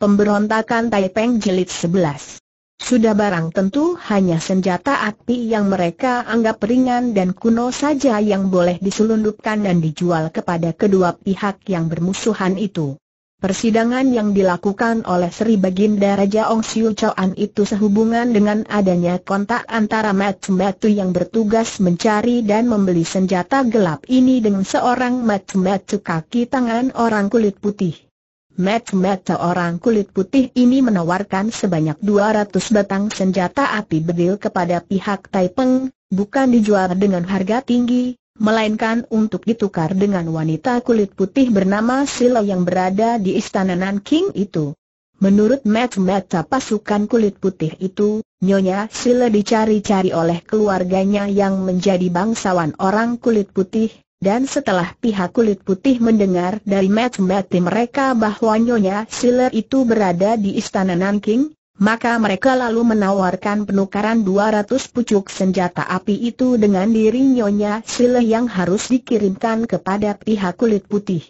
Pemberontakan Taipeng Jelit 11 Sudah barang tentu hanya senjata api yang mereka anggap ringan dan kuno saja yang boleh diselundupkan dan dijual kepada kedua pihak yang bermusuhan itu. Persidangan yang dilakukan oleh Sri Baginda Raja Ong Siu Chuan itu sehubungan dengan adanya kontak antara Matsumatsu yang bertugas mencari dan membeli senjata gelap ini dengan seorang Matsumatsu kaki tangan orang kulit putih. Mata-mata orang kulit putih ini menawarkan sebanyak 200 batang senjata api bedil kepada pihak Taipeng, bukan dijual dengan harga tinggi, melainkan untuk ditukar dengan wanita kulit putih bernama Silo yang berada di istana Nanking itu. Menurut mata-mata pasukan kulit putih itu, Nyonya Silo dicari-cari oleh keluarganya yang menjadi bangsawan orang kulit putih, dan setelah pihak kulit putih mendengar dari Matt Mati mereka bahwa Nyonya Siler itu berada di Istana Nanking, maka mereka lalu menawarkan penukaran 200 pucuk senjata api itu dengan diri Nyonya Siler yang harus dikirimkan kepada pihak kulit putih.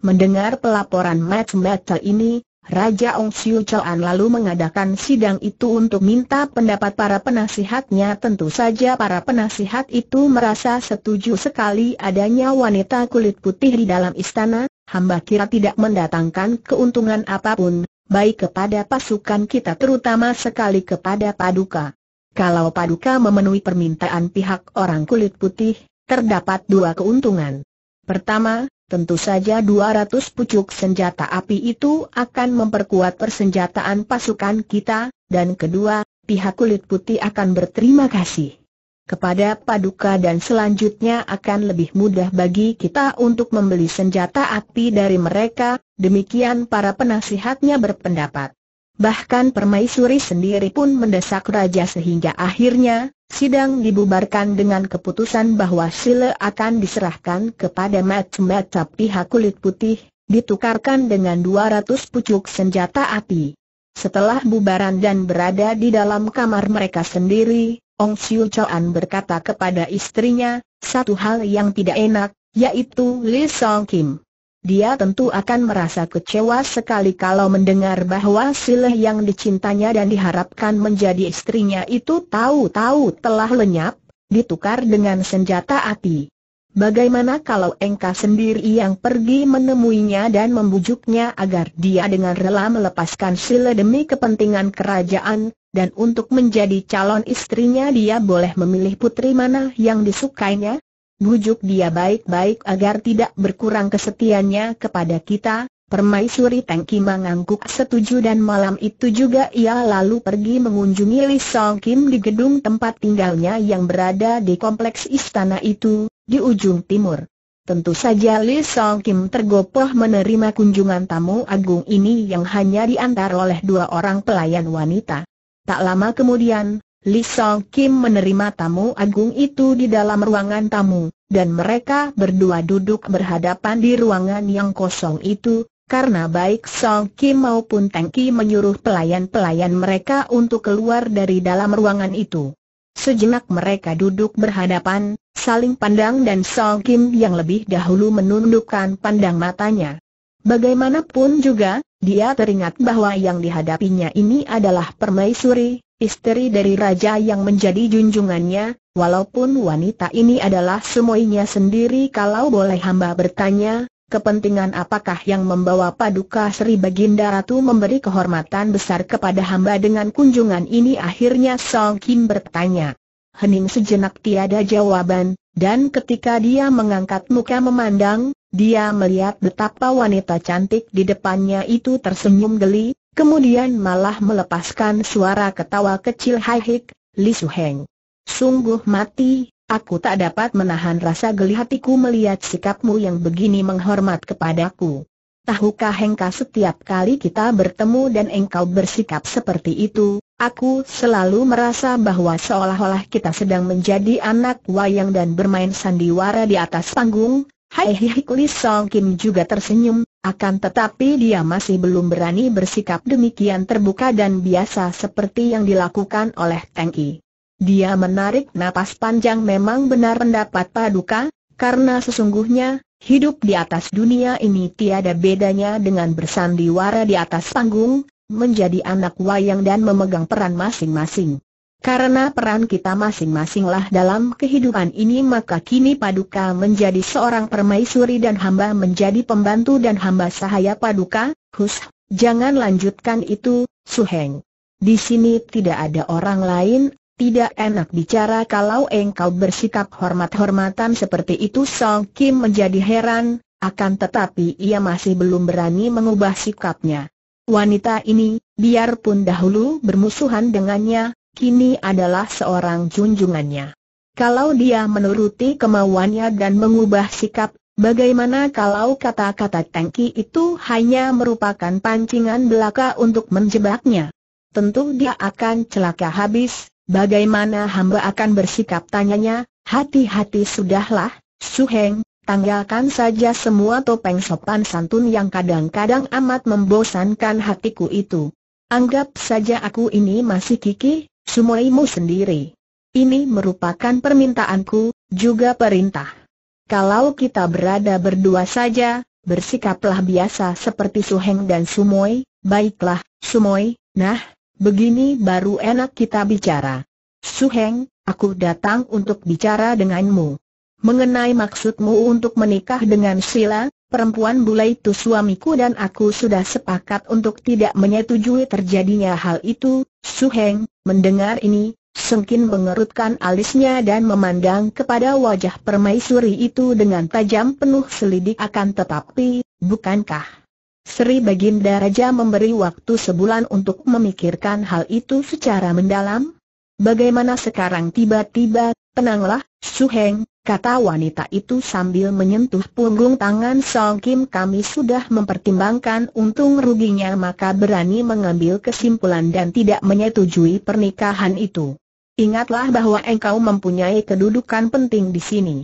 Mendengar pelaporan Matt mati ini, Raja Ong Siu Choan lalu mengadakan sidang itu untuk minta pendapat para penasihatnya tentu saja para penasihat itu merasa setuju sekali adanya wanita kulit putih di dalam istana, hamba kira tidak mendatangkan keuntungan apapun, baik kepada pasukan kita terutama sekali kepada Paduka. Kalau Paduka memenuhi permintaan pihak orang kulit putih, terdapat dua keuntungan. Pertama, tentu saja 200 pucuk senjata api itu akan memperkuat persenjataan pasukan kita, dan kedua, pihak kulit putih akan berterima kasih kepada Paduka dan selanjutnya akan lebih mudah bagi kita untuk membeli senjata api dari mereka, demikian para penasihatnya berpendapat. Bahkan permaisuri sendiri pun mendesak raja sehingga akhirnya, Sidang dibubarkan dengan keputusan bahwa Sile akan diserahkan kepada macam-macam pihak kulit putih, ditukarkan dengan 200 pucuk senjata api. Setelah bubaran dan berada di dalam kamar mereka sendiri, Ong Siu Chuan berkata kepada istrinya, satu hal yang tidak enak, yaitu Lee Song Kim. Dia tentu akan merasa kecewa sekali kalau mendengar bahwa Sileh yang dicintanya dan diharapkan menjadi istrinya itu tahu-tahu telah lenyap, ditukar dengan senjata api. Bagaimana kalau Engka sendiri yang pergi menemuinya dan membujuknya agar dia dengan rela melepaskan Sileh demi kepentingan kerajaan, dan untuk menjadi calon istrinya dia boleh memilih putri mana yang disukainya? bujuk dia baik-baik agar tidak berkurang kesetiannya kepada kita, permaisuri Tengki mengangguk setuju dan malam itu juga ia lalu pergi mengunjungi Li Song Kim di gedung tempat tinggalnya yang berada di kompleks istana itu, di ujung timur. Tentu saja Li Song Kim tergopoh menerima kunjungan tamu agung ini yang hanya diantar oleh dua orang pelayan wanita. Tak lama kemudian, Li Song Kim menerima tamu agung itu di dalam ruangan tamu, dan mereka berdua duduk berhadapan di ruangan yang kosong itu, karena baik Song Kim maupun Teng Ki menyuruh pelayan-pelayan mereka untuk keluar dari dalam ruangan itu. Sejenak mereka duduk berhadapan, saling pandang dan Song Kim yang lebih dahulu menundukkan pandang matanya. Bagaimanapun juga, dia teringat bahwa yang dihadapinya ini adalah permaisuri, istri dari raja yang menjadi junjungannya, walaupun wanita ini adalah semuanya sendiri kalau boleh hamba bertanya, kepentingan apakah yang membawa paduka Sri Baginda Ratu memberi kehormatan besar kepada hamba dengan kunjungan ini akhirnya Song Kim bertanya. Hening sejenak tiada jawaban, dan ketika dia mengangkat muka memandang, dia melihat betapa wanita cantik di depannya itu tersenyum geli, Kemudian malah melepaskan suara ketawa kecil haihik, Li Suheng. Sungguh mati, aku tak dapat menahan rasa geli hatiku melihat sikapmu yang begini menghormat kepadaku. Tahukah Hengka setiap kali kita bertemu dan engkau bersikap seperti itu, aku selalu merasa bahwa seolah-olah kita sedang menjadi anak wayang dan bermain sandiwara di atas panggung. Hai Hihik Li Song Kim juga tersenyum, akan tetapi dia masih belum berani bersikap demikian terbuka dan biasa seperti yang dilakukan oleh Teng Yi. Dia menarik napas panjang memang benar pendapat Paduka, karena sesungguhnya, hidup di atas dunia ini tiada bedanya dengan bersandiwara di atas panggung, menjadi anak wayang dan memegang peran masing-masing. Karena peran kita masing-masinglah dalam kehidupan ini maka kini Paduka menjadi seorang permaisuri dan hamba menjadi pembantu dan hamba sahaya Paduka, Hus, jangan lanjutkan itu, Suheng. Di sini tidak ada orang lain, tidak enak bicara kalau engkau bersikap hormat-hormatan seperti itu Song Kim menjadi heran, akan tetapi ia masih belum berani mengubah sikapnya. Wanita ini, biarpun dahulu bermusuhan dengannya, kini adalah seorang junjungannya. Kalau dia menuruti kemauannya dan mengubah sikap, bagaimana kalau kata-kata Tangki itu hanya merupakan pancingan belaka untuk menjebaknya? Tentu dia akan celaka habis, bagaimana hamba akan bersikap tanyanya, hati-hati sudahlah, Suheng, tanggalkan saja semua topeng sopan santun yang kadang-kadang amat membosankan hatiku itu. Anggap saja aku ini masih kiki, Sumoimu sendiri. Ini merupakan permintaanku, juga perintah. Kalau kita berada berdua saja, bersikaplah biasa seperti Suheng dan Sumoi, baiklah, Sumoi, nah, begini baru enak kita bicara. Suheng, aku datang untuk bicara denganmu. Mengenai maksudmu untuk menikah dengan Sila, Perempuan bule itu suamiku dan aku sudah sepakat untuk tidak menyetujui terjadinya hal itu. Su Heng, mendengar ini, sengkin mengerutkan alisnya dan memandang kepada wajah permaisuri itu dengan tajam penuh selidik akan tetapi, bukankah? Sri Baginda Raja memberi waktu sebulan untuk memikirkan hal itu secara mendalam? Bagaimana sekarang tiba-tiba, tenanglah, Su Heng, kata wanita itu sambil menyentuh punggung tangan Song Kim kami sudah mempertimbangkan untung ruginya maka berani mengambil kesimpulan dan tidak menyetujui pernikahan itu. Ingatlah bahwa engkau mempunyai kedudukan penting di sini.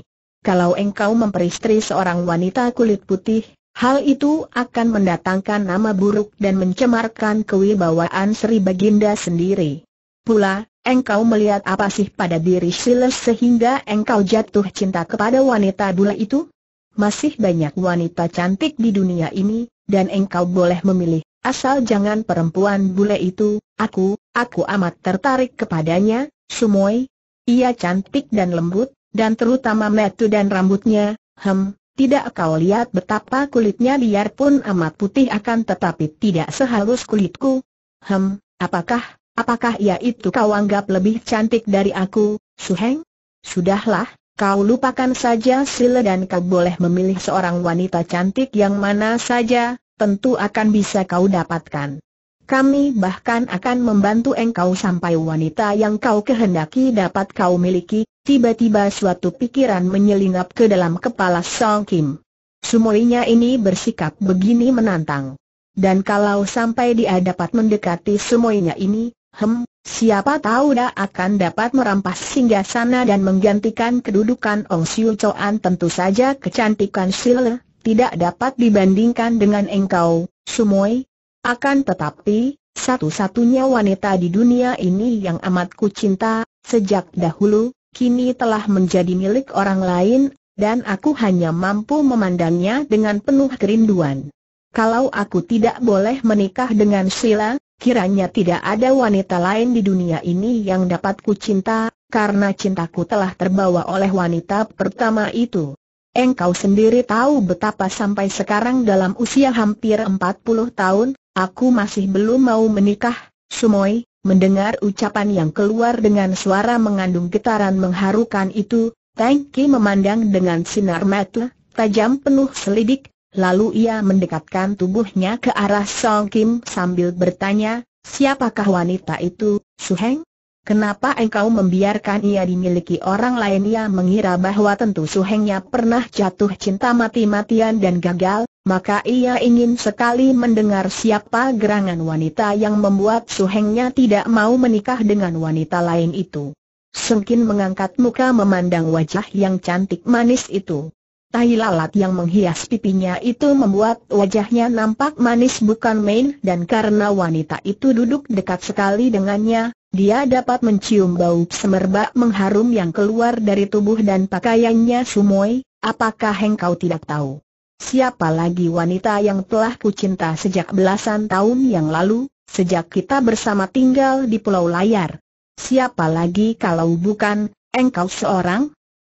Kalau engkau memperistri seorang wanita kulit putih, hal itu akan mendatangkan nama buruk dan mencemarkan kewibawaan Sri Baginda sendiri. Pula, engkau melihat apa sih pada diri Silas sehingga engkau jatuh cinta kepada wanita bule itu? Masih banyak wanita cantik di dunia ini, dan engkau boleh memilih, asal jangan perempuan bule itu, aku, aku amat tertarik kepadanya, Sumoy. Ia cantik dan lembut, dan terutama metu dan rambutnya, hem, tidak kau lihat betapa kulitnya biarpun amat putih akan tetapi tidak sehalus kulitku. Hem, apakah Apakah ia ya itu kau anggap lebih cantik dari aku, Suheng? Sudahlah, kau lupakan saja Sile dan kau boleh memilih seorang wanita cantik yang mana saja, tentu akan bisa kau dapatkan. Kami bahkan akan membantu engkau sampai wanita yang kau kehendaki dapat kau miliki. Tiba-tiba suatu pikiran menyelinap ke dalam kepala Song Kim. Sumulinya ini bersikap begini menantang. Dan kalau sampai dia dapat mendekati semuanya ini, Hem, siapa tahu dah akan dapat merampas singgasana dan menggantikan kedudukan Ong Siu Choan tentu saja kecantikan Sile, tidak dapat dibandingkan dengan engkau, Sumoy. Akan tetapi, satu-satunya wanita di dunia ini yang amat ku cinta, sejak dahulu, kini telah menjadi milik orang lain, dan aku hanya mampu memandangnya dengan penuh kerinduan. Kalau aku tidak boleh menikah dengan Sila, Kiranya tidak ada wanita lain di dunia ini yang dapat ku cinta, karena cintaku telah terbawa oleh wanita pertama itu. Engkau sendiri tahu betapa sampai sekarang dalam usia hampir 40 tahun, aku masih belum mau menikah, Sumoy, mendengar ucapan yang keluar dengan suara mengandung getaran mengharukan itu, Tengki memandang dengan sinar mata tajam penuh selidik, Lalu ia mendekatkan tubuhnya ke arah Song Kim sambil bertanya, siapakah wanita itu, Su Heng? Kenapa engkau membiarkan ia dimiliki orang lain Ia mengira bahwa tentu Su Hengnya pernah jatuh cinta mati-matian dan gagal, maka ia ingin sekali mendengar siapa gerangan wanita yang membuat Su Hengnya tidak mau menikah dengan wanita lain itu. Sengkin mengangkat muka memandang wajah yang cantik manis itu. Tai lalat yang menghias pipinya itu membuat wajahnya nampak manis bukan main dan karena wanita itu duduk dekat sekali dengannya, dia dapat mencium bau semerbak mengharum yang keluar dari tubuh dan pakaiannya sumoi, apakah engkau tidak tahu? Siapa lagi wanita yang telah kucinta sejak belasan tahun yang lalu, sejak kita bersama tinggal di Pulau Layar? Siapa lagi kalau bukan, engkau seorang?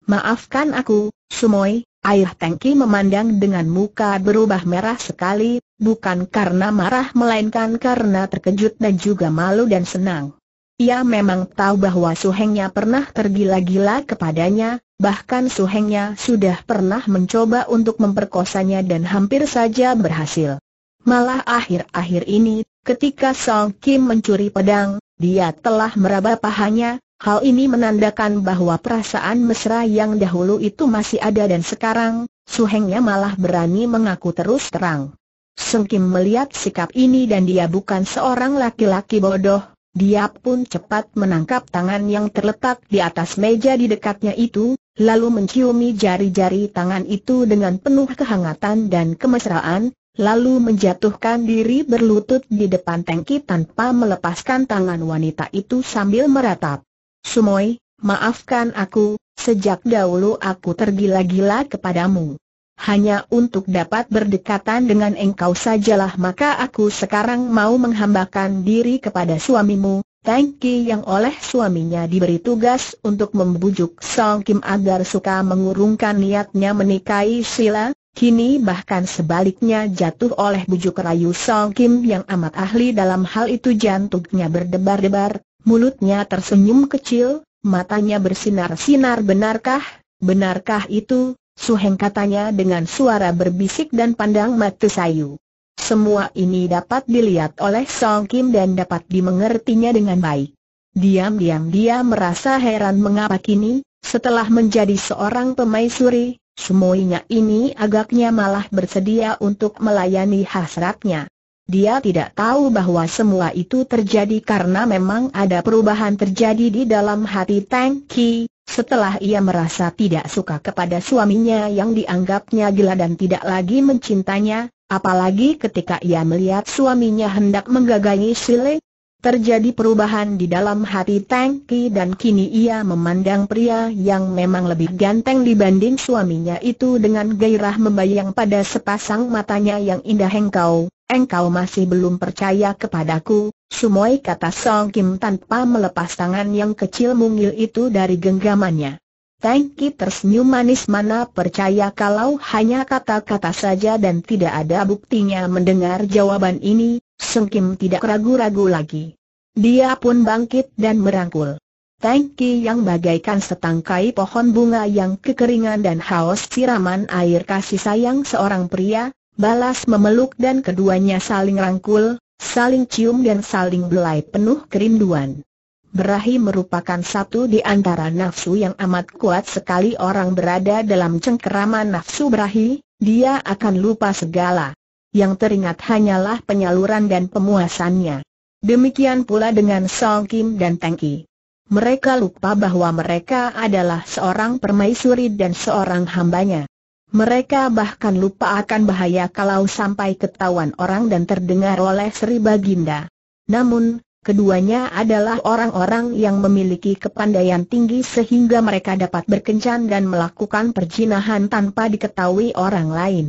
Maafkan aku, Sumoy. Air tangki memandang dengan muka berubah merah sekali, bukan karena marah melainkan karena terkejut dan juga malu dan senang. Ia memang tahu bahwa suhengnya pernah tergila-gila kepadanya, bahkan suhengnya sudah pernah mencoba untuk memperkosanya dan hampir saja berhasil. Malah akhir-akhir ini, ketika Song Kim mencuri pedang, dia telah meraba pahanya, Hal ini menandakan bahwa perasaan mesra yang dahulu itu masih ada dan sekarang, Suhengnya malah berani mengaku terus terang. Seng Kim melihat sikap ini dan dia bukan seorang laki-laki bodoh, dia pun cepat menangkap tangan yang terletak di atas meja di dekatnya itu, lalu menciumi jari-jari tangan itu dengan penuh kehangatan dan kemesraan, lalu menjatuhkan diri berlutut di depan tangki tanpa melepaskan tangan wanita itu sambil meratap. Sumoi, maafkan aku, sejak dahulu aku tergila-gila kepadamu. Hanya untuk dapat berdekatan dengan engkau sajalah maka aku sekarang mau menghambakan diri kepada suamimu, Tengki yang oleh suaminya diberi tugas untuk membujuk Song Kim agar suka mengurungkan niatnya menikahi Sila, kini bahkan sebaliknya jatuh oleh bujuk rayu Song Kim yang amat ahli dalam hal itu jantungnya berdebar-debar, Mulutnya tersenyum kecil, matanya bersinar-sinar benarkah, benarkah itu, Suheng katanya dengan suara berbisik dan pandang mata sayu. Semua ini dapat dilihat oleh Song Kim dan dapat dimengertinya dengan baik. Diam-diam dia merasa heran mengapa kini, setelah menjadi seorang pemain suri, semuanya ini agaknya malah bersedia untuk melayani hasratnya. Dia tidak tahu bahwa semua itu terjadi karena memang ada perubahan terjadi di dalam hati Tang Ki, setelah ia merasa tidak suka kepada suaminya yang dianggapnya gila dan tidak lagi mencintanya, apalagi ketika ia melihat suaminya hendak menggagangi Sile, Terjadi perubahan di dalam hati Tang Ki dan kini ia memandang pria yang memang lebih ganteng dibanding suaminya itu dengan gairah membayang pada sepasang matanya yang indah hengkau, Engkau masih belum percaya kepadaku, Sumoi kata Song Kim tanpa melepas tangan yang kecil mungil itu dari genggamannya. Tang Ki tersenyum manis mana percaya kalau hanya kata-kata saja dan tidak ada buktinya mendengar jawaban ini, Song Kim tidak ragu-ragu lagi. Dia pun bangkit dan merangkul. Tang Ki yang bagaikan setangkai pohon bunga yang kekeringan dan haus siraman air kasih sayang seorang pria, Balas memeluk dan keduanya saling rangkul, saling cium dan saling belai penuh kerinduan. Berahi merupakan satu di antara nafsu yang amat kuat sekali orang berada dalam cengkeraman nafsu berahi, dia akan lupa segala. Yang teringat hanyalah penyaluran dan pemuasannya. Demikian pula dengan Song Kim dan Teng Ki. Mereka lupa bahwa mereka adalah seorang permaisuri dan seorang hambanya. Mereka bahkan lupa akan bahaya kalau sampai ketahuan orang dan terdengar oleh Sri Baginda. Namun, keduanya adalah orang-orang yang memiliki kepandaian tinggi sehingga mereka dapat berkencan dan melakukan perjinahan tanpa diketahui orang lain.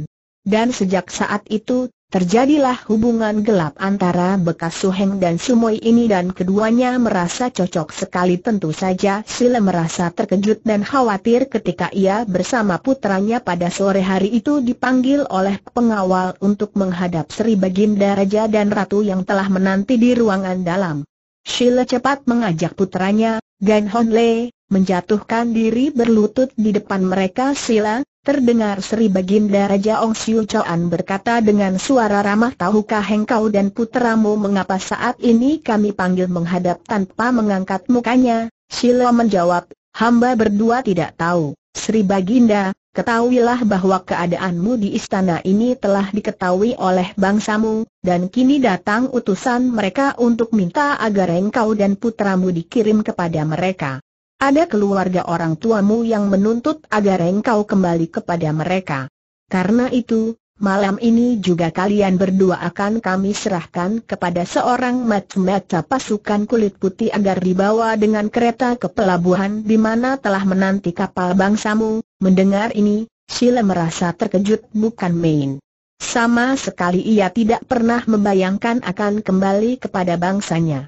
Dan sejak saat itu, Terjadilah hubungan gelap antara bekas Suheng dan Sumoi ini dan keduanya merasa cocok sekali tentu saja Sile merasa terkejut dan khawatir ketika ia bersama putranya pada sore hari itu dipanggil oleh pengawal untuk menghadap Sri Baginda Raja dan Ratu yang telah menanti di ruangan dalam. Sile cepat mengajak putranya, Gan Honle, Le, menjatuhkan diri berlutut di depan mereka Sile. Terdengar Sri Baginda Raja Ong Siu Choan berkata dengan suara ramah tahukah engkau dan puteramu mengapa saat ini kami panggil menghadap tanpa mengangkat mukanya? Sila menjawab, hamba berdua tidak tahu. Sri Baginda, ketahuilah bahwa keadaanmu di istana ini telah diketahui oleh bangsamu, dan kini datang utusan mereka untuk minta agar engkau dan puteramu dikirim kepada mereka. Ada keluarga orang tuamu yang menuntut agar engkau kembali kepada mereka. Karena itu, malam ini juga kalian berdua akan kami serahkan kepada seorang mata-mata pasukan kulit putih agar dibawa dengan kereta ke pelabuhan di mana telah menanti kapal bangsamu. Mendengar ini, Sheila merasa terkejut bukan main. Sama sekali ia tidak pernah membayangkan akan kembali kepada bangsanya.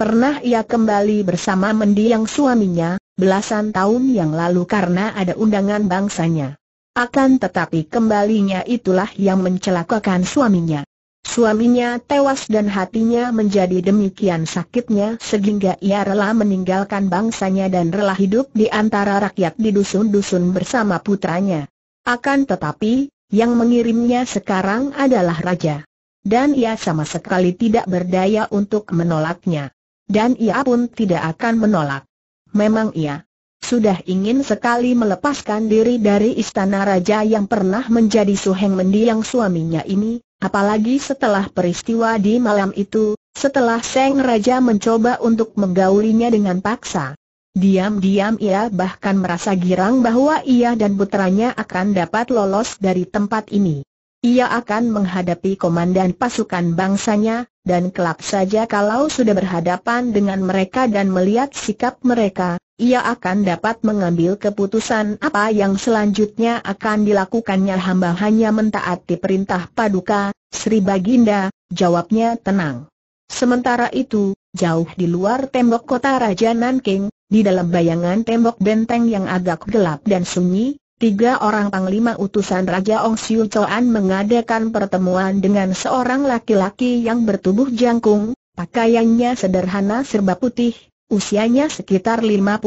Pernah ia kembali bersama mendiang suaminya, belasan tahun yang lalu karena ada undangan bangsanya. Akan tetapi kembalinya itulah yang mencelakakan suaminya. Suaminya tewas dan hatinya menjadi demikian sakitnya sehingga ia rela meninggalkan bangsanya dan rela hidup di antara rakyat di dusun-dusun bersama putranya. Akan tetapi, yang mengirimnya sekarang adalah raja. Dan ia sama sekali tidak berdaya untuk menolaknya. Dan ia pun tidak akan menolak. Memang ia Sudah ingin sekali melepaskan diri dari istana raja yang pernah menjadi suheng mendiang suaminya ini, apalagi setelah peristiwa di malam itu, setelah Seng Raja mencoba untuk menggaulinya dengan paksa. Diam-diam ia bahkan merasa girang bahwa ia dan putranya akan dapat lolos dari tempat ini. Ia akan menghadapi komandan pasukan bangsanya, dan kelak saja kalau sudah berhadapan dengan mereka dan melihat sikap mereka, ia akan dapat mengambil keputusan apa yang selanjutnya akan dilakukannya hamba hanya mentaati perintah paduka, Sri Baginda, jawabnya tenang. Sementara itu, jauh di luar tembok kota Raja Nanking, di dalam bayangan tembok benteng yang agak gelap dan sunyi, Tiga orang panglima utusan Raja Ong Siu Choan mengadakan pertemuan dengan seorang laki-laki yang bertubuh jangkung, pakaiannya sederhana serba putih, usianya sekitar 55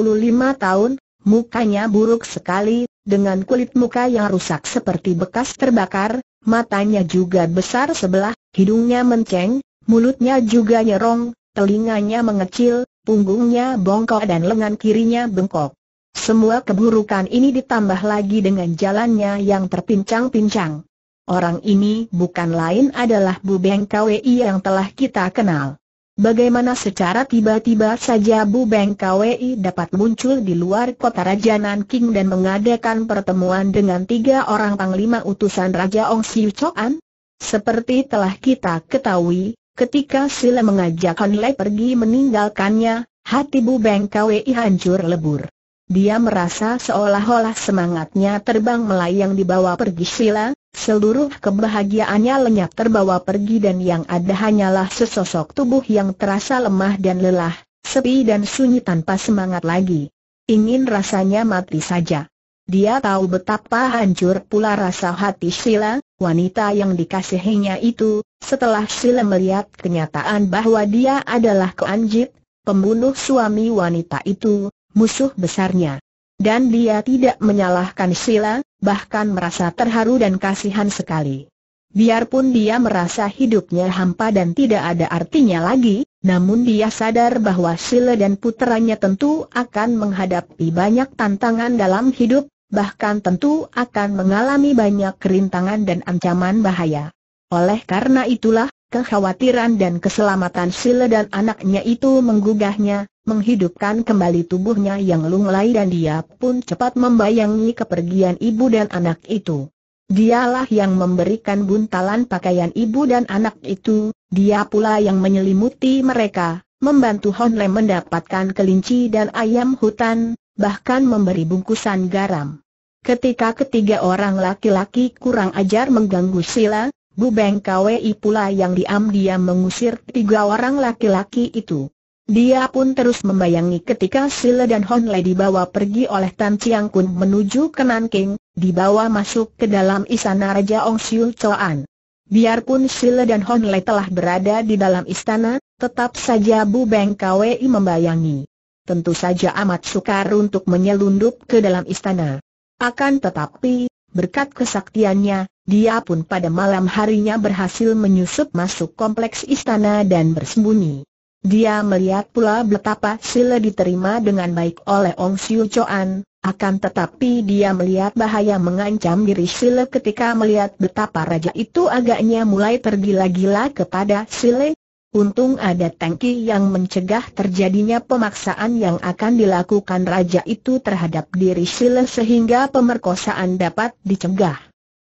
tahun, mukanya buruk sekali, dengan kulit muka yang rusak seperti bekas terbakar, matanya juga besar sebelah, hidungnya menceng, mulutnya juga nyerong, telinganya mengecil, punggungnya bongkok dan lengan kirinya bengkok. Semua keburukan ini ditambah lagi dengan jalannya yang terpincang-pincang. Orang ini bukan lain adalah Bu Beng KWI yang telah kita kenal. Bagaimana secara tiba-tiba saja Bu Beng KWI dapat muncul di luar kota Raja Nanking dan mengadakan pertemuan dengan tiga orang panglima utusan Raja Ong Siu Chok'an? Seperti telah kita ketahui, ketika Sila mengajak Han Lei pergi meninggalkannya, hati Bu Beng KWI hancur lebur. Dia merasa seolah-olah semangatnya terbang melayang dibawa pergi Sila, seluruh kebahagiaannya lenyap terbawa pergi dan yang ada hanyalah sesosok tubuh yang terasa lemah dan lelah, sepi dan sunyi tanpa semangat lagi. Ingin rasanya mati saja. Dia tahu betapa hancur pula rasa hati Sila, wanita yang dikasihinya itu, setelah Sheila melihat kenyataan bahwa dia adalah keanjit, pembunuh suami wanita itu, musuh besarnya. Dan dia tidak menyalahkan Sheila, bahkan merasa terharu dan kasihan sekali. Biarpun dia merasa hidupnya hampa dan tidak ada artinya lagi, namun dia sadar bahwa Sheila dan puteranya tentu akan menghadapi banyak tantangan dalam hidup, bahkan tentu akan mengalami banyak kerintangan dan ancaman bahaya. Oleh karena itulah, Kekhawatiran dan keselamatan Sile dan anaknya itu menggugahnya, menghidupkan kembali tubuhnya yang lunglai dan dia pun cepat membayangi kepergian ibu dan anak itu. Dialah yang memberikan buntalan pakaian ibu dan anak itu, dia pula yang menyelimuti mereka, membantu Honle mendapatkan kelinci dan ayam hutan, bahkan memberi bungkusan garam. Ketika ketiga orang laki-laki kurang ajar mengganggu Sila, Bu Beng KWI pula yang diam-diam mengusir tiga orang laki-laki itu. Dia pun terus membayangi ketika Sile dan Hon Lei dibawa pergi oleh Tan Chiang Kun menuju ke Nanking, dibawa masuk ke dalam istana Raja Ong Siu Choan. Biarpun Sile dan Hon Lei telah berada di dalam istana, tetap saja Bu Beng KWI membayangi. Tentu saja amat sukar untuk menyelundup ke dalam istana. Akan tetapi, berkat kesaktiannya, dia pun pada malam harinya berhasil menyusup masuk kompleks istana dan bersembunyi. Dia melihat pula betapa Sile diterima dengan baik oleh Ong Siu Choan, akan tetapi dia melihat bahaya mengancam diri Sile ketika melihat betapa raja itu agaknya mulai tergila-gila kepada Sile. Untung ada tangki yang mencegah terjadinya pemaksaan yang akan dilakukan raja itu terhadap diri Sile sehingga pemerkosaan dapat dicegah.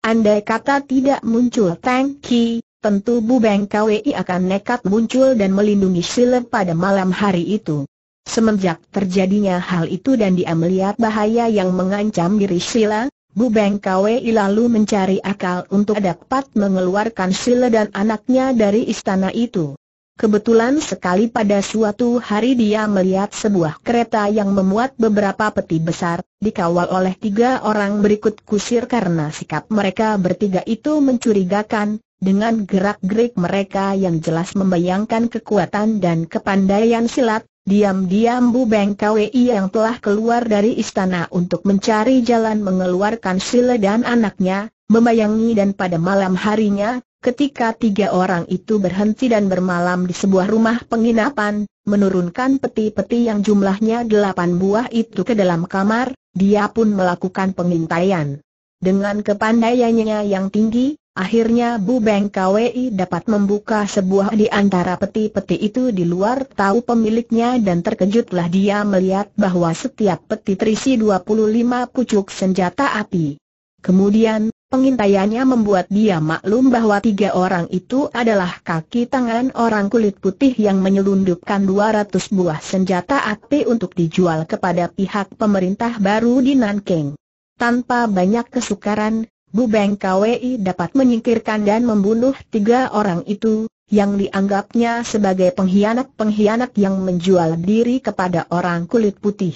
Andai kata tidak muncul Tang Ki, tentu Bu Beng Kwei akan nekat muncul dan melindungi Sile pada malam hari itu. Semenjak terjadinya hal itu dan dia melihat bahaya yang mengancam diri Sila, Bu Beng Kwei lalu mencari akal untuk dapat mengeluarkan Sila dan anaknya dari istana itu. Kebetulan sekali pada suatu hari dia melihat sebuah kereta yang memuat beberapa peti besar, dikawal oleh tiga orang berikut kusir karena sikap mereka bertiga itu mencurigakan, dengan gerak-gerik mereka yang jelas membayangkan kekuatan dan kepandaian silat, diam-diam Bu Beng KWI yang telah keluar dari istana untuk mencari jalan mengeluarkan Sile dan anaknya, membayangi dan pada malam harinya, Ketika tiga orang itu berhenti dan bermalam di sebuah rumah penginapan, menurunkan peti-peti yang jumlahnya delapan buah itu ke dalam kamar, dia pun melakukan pengintaian. Dengan kepandaiannya yang tinggi, akhirnya Bu Beng KWI dapat membuka sebuah di antara peti-peti itu di luar tahu pemiliknya dan terkejutlah dia melihat bahwa setiap peti terisi 25 pucuk senjata api. Kemudian, Pengintaiannya membuat dia maklum bahwa tiga orang itu adalah kaki tangan orang kulit putih yang menyelundupkan 200 buah senjata api untuk dijual kepada pihak pemerintah baru di Nanking. Tanpa banyak kesukaran, Bu Beng KWI dapat menyingkirkan dan membunuh tiga orang itu, yang dianggapnya sebagai pengkhianat-pengkhianat yang menjual diri kepada orang kulit putih.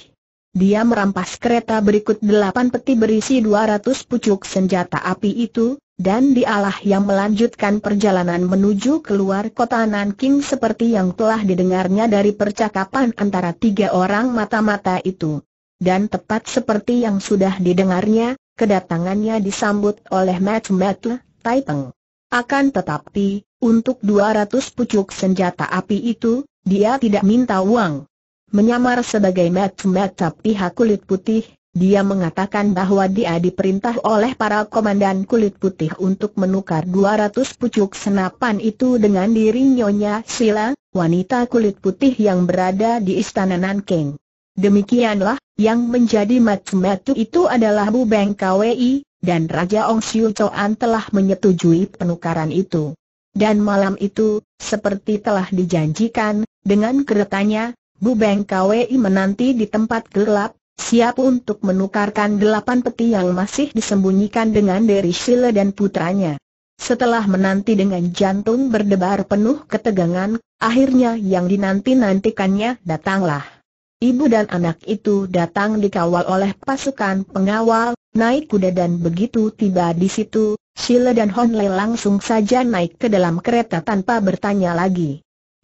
Dia merampas kereta berikut delapan peti berisi 200 pucuk senjata api itu, dan dialah yang melanjutkan perjalanan menuju keluar kota Nanking seperti yang telah didengarnya dari percakapan antara tiga orang mata-mata itu. Dan tepat seperti yang sudah didengarnya, kedatangannya disambut oleh Mat Mat Taipeng. Akan tetapi, untuk dua ratus pucuk senjata api itu, dia tidak minta uang menyamar sebagai mata-mata pihak kulit putih, dia mengatakan bahwa dia diperintah oleh para komandan kulit putih untuk menukar 200 pucuk senapan itu dengan diri Nyonya Sila, wanita kulit putih yang berada di istana Nanking. Demikianlah, yang menjadi mata-mata itu adalah Bu Beng Kwi, dan Raja Ong Siu Choan telah menyetujui penukaran itu. Dan malam itu, seperti telah dijanjikan, dengan keretanya, Bu Beng KWI menanti di tempat gelap, siap untuk menukarkan delapan peti yang masih disembunyikan dengan Dery Shile dan putranya. Setelah menanti dengan jantung berdebar penuh ketegangan, akhirnya yang dinanti-nantikannya datanglah. Ibu dan anak itu datang dikawal oleh pasukan pengawal, naik kuda dan begitu tiba di situ, Shile dan Honle langsung saja naik ke dalam kereta tanpa bertanya lagi.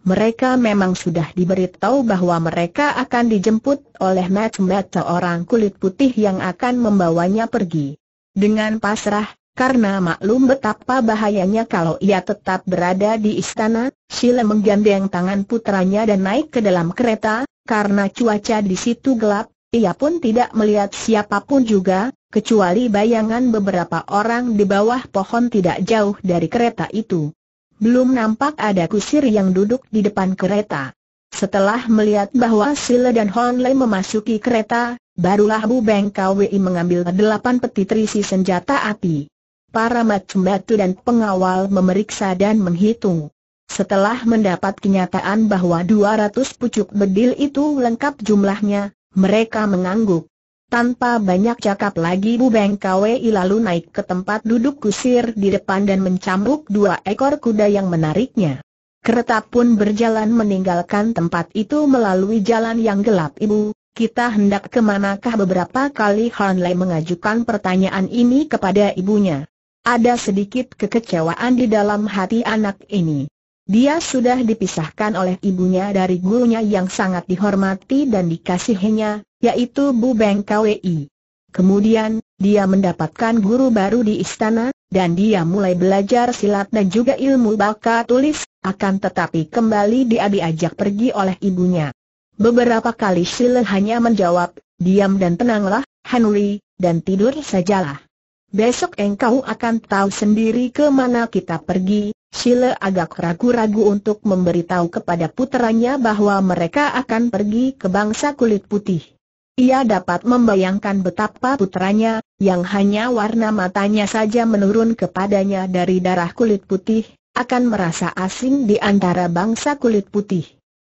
Mereka memang sudah diberitahu bahwa mereka akan dijemput oleh Matt orang kulit putih yang akan membawanya pergi. Dengan pasrah, karena maklum betapa bahayanya kalau ia tetap berada di istana, Sheila menggandeng tangan putranya dan naik ke dalam kereta, karena cuaca di situ gelap, ia pun tidak melihat siapapun juga, kecuali bayangan beberapa orang di bawah pohon tidak jauh dari kereta itu belum nampak ada kusir yang duduk di depan kereta. Setelah melihat bahwa Sile dan Hon memasuki kereta, barulah Bu Beng Kwi mengambil delapan peti terisi senjata api. Para macam batu dan pengawal memeriksa dan menghitung. Setelah mendapat kenyataan bahwa 200 pucuk bedil itu lengkap jumlahnya, mereka mengangguk. Tanpa banyak cakap lagi Bu Kwei lalu naik ke tempat duduk kusir di depan dan mencambuk dua ekor kuda yang menariknya. Kereta pun berjalan meninggalkan tempat itu melalui jalan yang gelap ibu, kita hendak kemanakah beberapa kali Han mengajukan pertanyaan ini kepada ibunya. Ada sedikit kekecewaan di dalam hati anak ini. Dia sudah dipisahkan oleh ibunya dari gurunya yang sangat dihormati dan dikasihinya, yaitu Bu Beng KWI. Kemudian, dia mendapatkan guru baru di istana, dan dia mulai belajar silat dan juga ilmu baka tulis, akan tetapi kembali dia diajak pergi oleh ibunya. Beberapa kali Shile hanya menjawab, diam dan tenanglah, Henry, dan tidur sajalah. Besok engkau akan tahu sendiri ke mana kita pergi, Shile agak ragu-ragu untuk memberitahu kepada putranya bahwa mereka akan pergi ke bangsa kulit putih. Ia dapat membayangkan betapa putranya, yang hanya warna matanya saja menurun kepadanya dari darah kulit putih, akan merasa asing di antara bangsa kulit putih.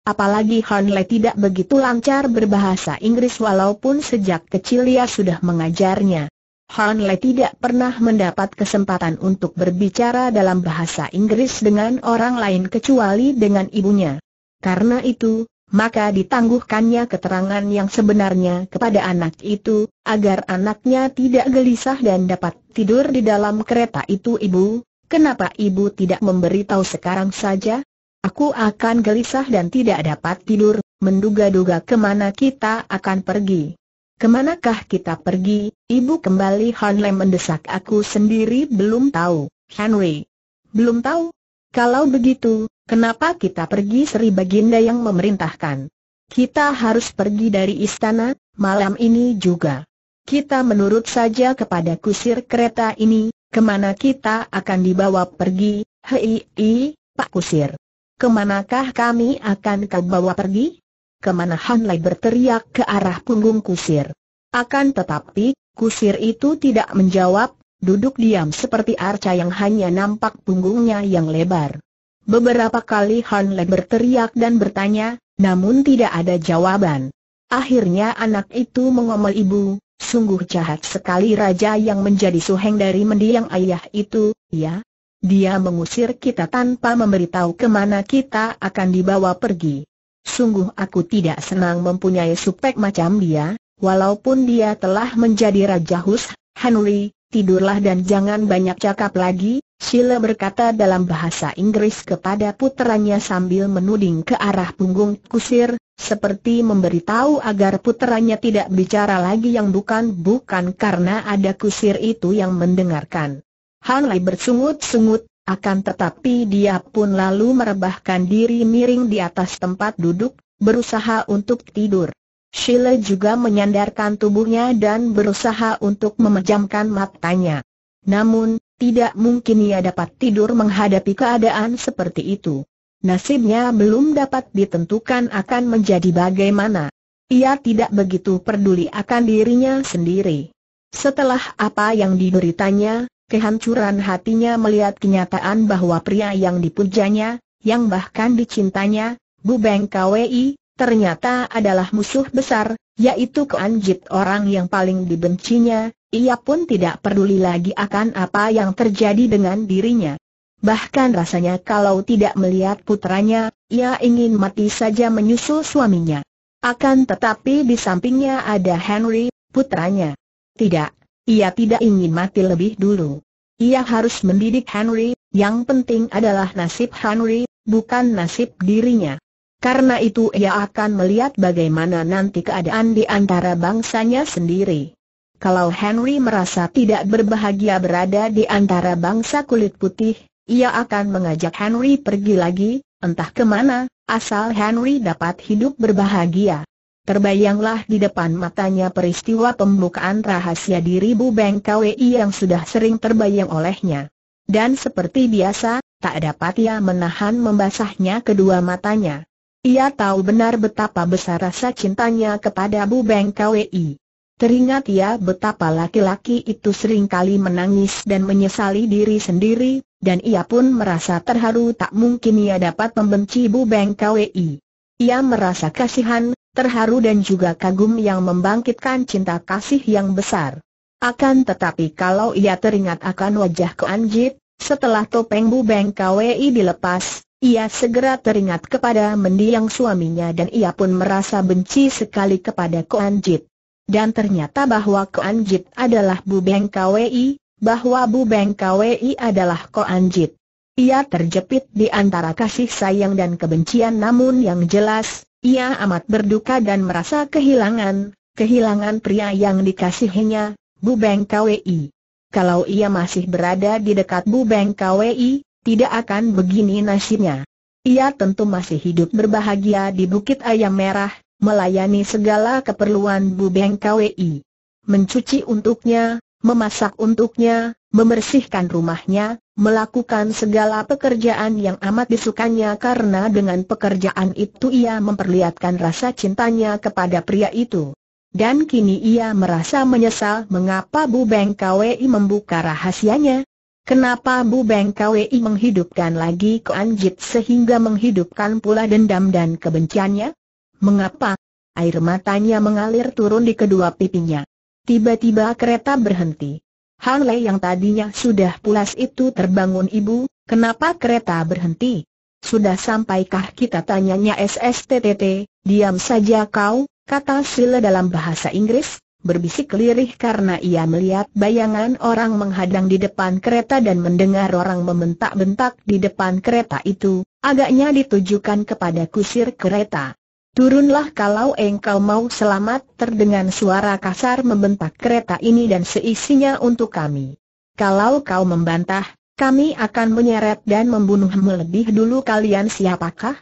Apalagi Hanle tidak begitu lancar berbahasa Inggris walaupun sejak kecil ia sudah mengajarnya. Hanle tidak pernah mendapat kesempatan untuk berbicara dalam bahasa Inggris dengan orang lain kecuali dengan ibunya. Karena itu, maka ditangguhkannya keterangan yang sebenarnya kepada anak itu, agar anaknya tidak gelisah dan dapat tidur di dalam kereta itu ibu, kenapa ibu tidak memberitahu sekarang saja? Aku akan gelisah dan tidak dapat tidur, menduga-duga kemana kita akan pergi. Kemanakah kita pergi, ibu kembali Hanley mendesak aku sendiri belum tahu, Henry. Belum tahu, kalau begitu, kenapa kita pergi Sri Baginda yang memerintahkan? Kita harus pergi dari istana, malam ini juga. Kita menurut saja kepada kusir kereta ini, kemana kita akan dibawa pergi, hei, hei Pak Kusir. Kemanakah kami akan kau bawa pergi? Kemana Han berteriak ke arah punggung kusir. Akan tetapi, kusir itu tidak menjawab, duduk diam seperti arca yang hanya nampak punggungnya yang lebar. Beberapa kali Han Le berteriak dan bertanya, namun tidak ada jawaban. Akhirnya anak itu mengomel ibu, sungguh jahat sekali raja yang menjadi suheng dari mendiang ayah itu, ya. Dia mengusir kita tanpa memberitahu kemana kita akan dibawa pergi. Sungguh aku tidak senang mempunyai supek macam dia, walaupun dia telah menjadi Raja Hus, Henry tidurlah dan jangan banyak cakap lagi, Sheila berkata dalam bahasa Inggris kepada puteranya sambil menuding ke arah punggung kusir, seperti memberitahu agar puteranya tidak bicara lagi yang bukan-bukan karena ada kusir itu yang mendengarkan. Hanlai bersungut-sungut, akan tetapi dia pun lalu merebahkan diri miring di atas tempat duduk, berusaha untuk tidur. Sheila juga menyandarkan tubuhnya dan berusaha untuk memejamkan matanya. Namun, tidak mungkin ia dapat tidur menghadapi keadaan seperti itu. Nasibnya belum dapat ditentukan akan menjadi bagaimana. Ia tidak begitu peduli akan dirinya sendiri. Setelah apa yang diberitanya, kehancuran hatinya melihat kenyataan bahwa pria yang dipujanya, yang bahkan dicintanya, bu Kwei, ternyata adalah musuh besar, yaitu Keanjit orang yang paling dibencinya, ia pun tidak peduli lagi akan apa yang terjadi dengan dirinya. Bahkan rasanya kalau tidak melihat putranya, ia ingin mati saja menyusul suaminya. Akan tetapi di sampingnya ada Henry, putranya. Tidak, ia tidak ingin mati lebih dulu. Ia harus mendidik Henry, yang penting adalah nasib Henry, bukan nasib dirinya. Karena itu ia akan melihat bagaimana nanti keadaan di antara bangsanya sendiri. Kalau Henry merasa tidak berbahagia berada di antara bangsa kulit putih, ia akan mengajak Henry pergi lagi, entah kemana, asal Henry dapat hidup berbahagia. Terbayanglah di depan matanya peristiwa pembukaan rahasia diri Bu bank Kwi yang sudah sering terbayang olehnya. Dan seperti biasa, tak dapat ia menahan membasahnya kedua matanya. Ia tahu benar betapa besar rasa cintanya kepada Bu Beng Kwi. Teringat ia betapa laki-laki itu seringkali menangis dan menyesali diri sendiri, dan ia pun merasa terharu tak mungkin ia dapat membenci Bu Beng Kwi. Ia merasa kasihan, terharu dan juga kagum yang membangkitkan cinta kasih yang besar. Akan tetapi kalau ia teringat akan wajah Keanjit, setelah topeng Bu Beng Kwi dilepas, ia segera teringat kepada mendiang suaminya dan ia pun merasa benci sekali kepada Koan Jit. Dan ternyata bahwa Koan Jit adalah Bu Beng Kwi, bahwa Bu Beng Kwi adalah Koan Jit. Ia terjepit di antara kasih sayang dan kebencian namun yang jelas, ia amat berduka dan merasa kehilangan, kehilangan pria yang dikasihinya, Bu Beng Kwi. Kalau ia masih berada di dekat Bu Beng Kwi, tidak akan begini nasibnya. Ia tentu masih hidup berbahagia di Bukit Ayam Merah, melayani segala keperluan Bu Beng KWI. Mencuci untuknya, memasak untuknya, membersihkan rumahnya, melakukan segala pekerjaan yang amat disukanya karena dengan pekerjaan itu ia memperlihatkan rasa cintanya kepada pria itu. Dan kini ia merasa menyesal mengapa Bu Beng KWI membuka rahasianya, Kenapa Bu Beng Kwei menghidupkan lagi Keanjit sehingga menghidupkan pula dendam dan kebenciannya? Mengapa? Air matanya mengalir turun di kedua pipinya. Tiba-tiba kereta berhenti. Hang Lei yang tadinya sudah pulas itu terbangun ibu, kenapa kereta berhenti? Sudah sampaikah kita tanyanya SSTTT, diam saja kau, kata Sile dalam bahasa Inggris? berbisik lirih karena ia melihat bayangan orang menghadang di depan kereta dan mendengar orang membentak-bentak di depan kereta itu, agaknya ditujukan kepada kusir kereta. Turunlah kalau engkau mau selamat terdengar suara kasar membentak kereta ini dan seisinya untuk kami. Kalau kau membantah, kami akan menyeret dan membunuhmu lebih dulu kalian siapakah?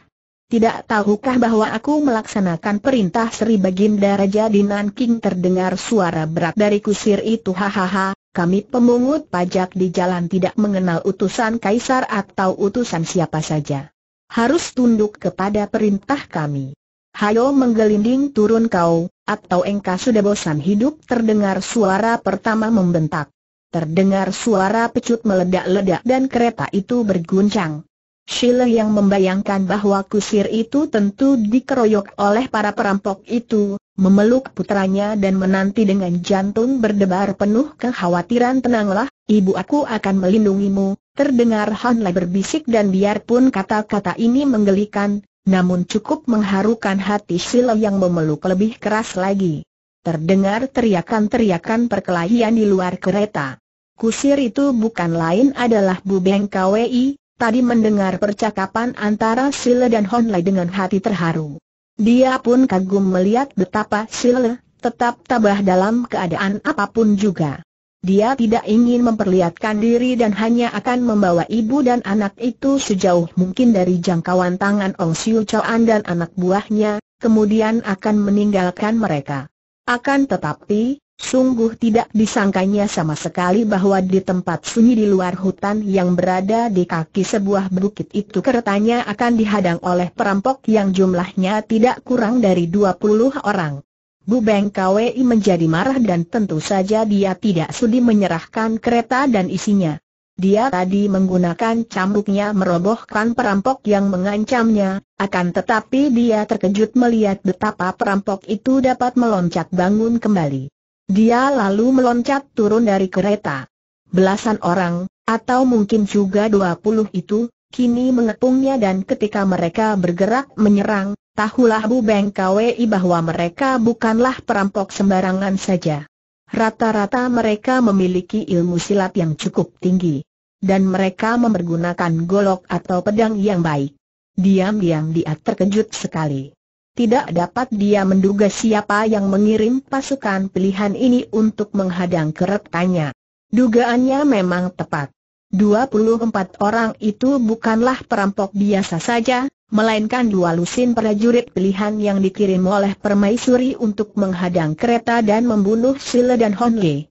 Tidak tahukah bahwa aku melaksanakan perintah Sri Baginda Raja di Nanking terdengar suara berat dari kusir itu hahaha, kami pemungut pajak di jalan tidak mengenal utusan kaisar atau utusan siapa saja. Harus tunduk kepada perintah kami. Hayo menggelinding turun kau, atau engkau sudah bosan hidup terdengar suara pertama membentak. Terdengar suara pecut meledak-ledak dan kereta itu berguncang. Shile yang membayangkan bahwa kusir itu tentu dikeroyok oleh para perampok itu, memeluk putranya dan menanti dengan jantung berdebar penuh kekhawatiran tenanglah, ibu aku akan melindungimu, terdengar Hanlai berbisik dan biarpun kata-kata ini menggelikan, namun cukup mengharukan hati Shile yang memeluk lebih keras lagi. Terdengar teriakan-teriakan perkelahian di luar kereta. Kusir itu bukan lain adalah Bubeng KWI, tadi mendengar percakapan antara Sile dan Honlai dengan hati terharu. Dia pun kagum melihat betapa Sile tetap tabah dalam keadaan apapun juga. Dia tidak ingin memperlihatkan diri dan hanya akan membawa ibu dan anak itu sejauh mungkin dari jangkauan tangan Ong Siu Chuan dan anak buahnya, kemudian akan meninggalkan mereka. Akan tetapi, Sungguh tidak disangkanya sama sekali bahwa di tempat sunyi di luar hutan yang berada di kaki sebuah bukit itu keretanya akan dihadang oleh perampok yang jumlahnya tidak kurang dari 20 orang. Bu Beng KWI menjadi marah dan tentu saja dia tidak sudi menyerahkan kereta dan isinya. Dia tadi menggunakan cambuknya merobohkan perampok yang mengancamnya, akan tetapi dia terkejut melihat betapa perampok itu dapat meloncat bangun kembali. Dia lalu meloncat turun dari kereta. Belasan orang, atau mungkin juga dua puluh itu, kini mengepungnya dan ketika mereka bergerak menyerang, tahulah Bu Beng KWI bahwa mereka bukanlah perampok sembarangan saja. Rata-rata mereka memiliki ilmu silat yang cukup tinggi. Dan mereka memergunakan golok atau pedang yang baik. Diam-diam dia terkejut sekali tidak dapat dia menduga siapa yang mengirim pasukan pilihan ini untuk menghadang keretanya. Dugaannya memang tepat. 24 orang itu bukanlah perampok biasa saja, melainkan dua lusin prajurit pilihan yang dikirim oleh permaisuri untuk menghadang kereta dan membunuh Sile dan Hon Lee.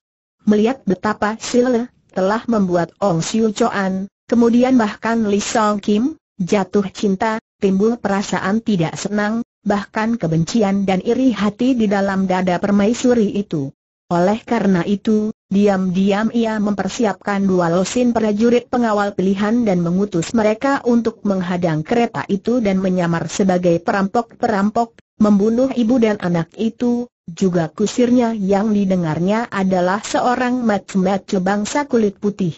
Melihat betapa Sile telah membuat Ong Siu Choan, kemudian bahkan Lee Song Kim, jatuh cinta, timbul perasaan tidak senang, bahkan kebencian dan iri hati di dalam dada permaisuri itu. Oleh karena itu, diam-diam ia mempersiapkan dua losin prajurit pengawal pilihan dan mengutus mereka untuk menghadang kereta itu dan menyamar sebagai perampok-perampok, membunuh ibu dan anak itu, juga kusirnya yang didengarnya adalah seorang macu-macu bangsa kulit putih.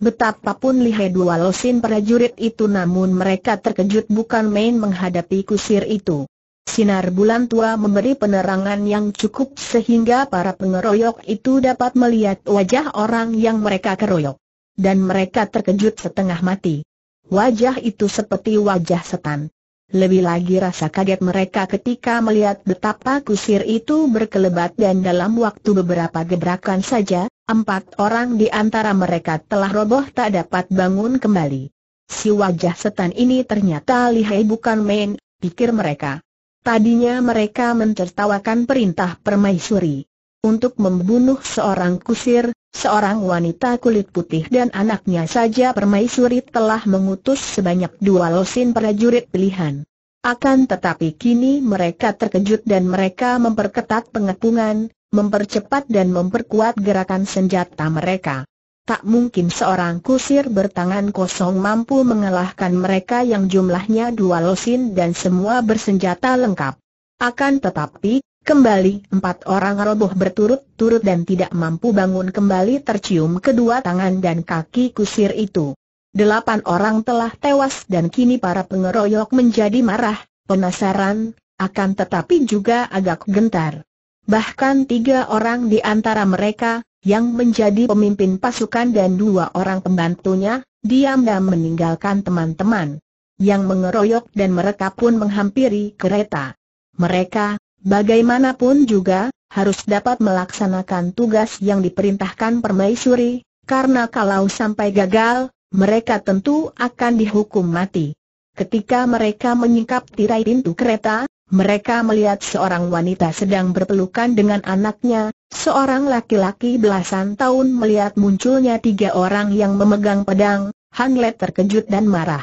Betapapun lihai dua losin prajurit itu namun mereka terkejut bukan main menghadapi kusir itu. Sinar bulan tua memberi penerangan yang cukup sehingga para pengeroyok itu dapat melihat wajah orang yang mereka keroyok. Dan mereka terkejut setengah mati. Wajah itu seperti wajah setan. Lebih lagi rasa kaget mereka ketika melihat betapa kusir itu berkelebat dan dalam waktu beberapa gebrakan saja, empat orang di antara mereka telah roboh tak dapat bangun kembali. Si wajah setan ini ternyata lihai bukan main, pikir mereka. Tadinya mereka mentertawakan perintah permaisuri. Untuk membunuh seorang kusir, seorang wanita kulit putih dan anaknya saja permaisuri telah mengutus sebanyak dua losin prajurit pilihan. Akan tetapi kini mereka terkejut dan mereka memperketat pengepungan, mempercepat dan memperkuat gerakan senjata mereka. Tak mungkin seorang kusir bertangan kosong mampu mengalahkan mereka yang jumlahnya dua losin dan semua bersenjata lengkap. Akan tetapi, kembali empat orang roboh berturut-turut dan tidak mampu bangun kembali tercium kedua tangan dan kaki kusir itu. Delapan orang telah tewas dan kini para pengeroyok menjadi marah, penasaran, akan tetapi juga agak gentar. Bahkan tiga orang di antara mereka, yang menjadi pemimpin pasukan dan dua orang pembantunya, diam-diam meninggalkan teman-teman yang mengeroyok dan mereka pun menghampiri kereta. Mereka, bagaimanapun juga, harus dapat melaksanakan tugas yang diperintahkan permaisuri, karena kalau sampai gagal, mereka tentu akan dihukum mati. Ketika mereka menyingkap tirai pintu kereta, mereka melihat seorang wanita sedang berpelukan dengan anaknya, Seorang laki-laki belasan tahun melihat munculnya tiga orang yang memegang pedang, Han terkejut dan marah.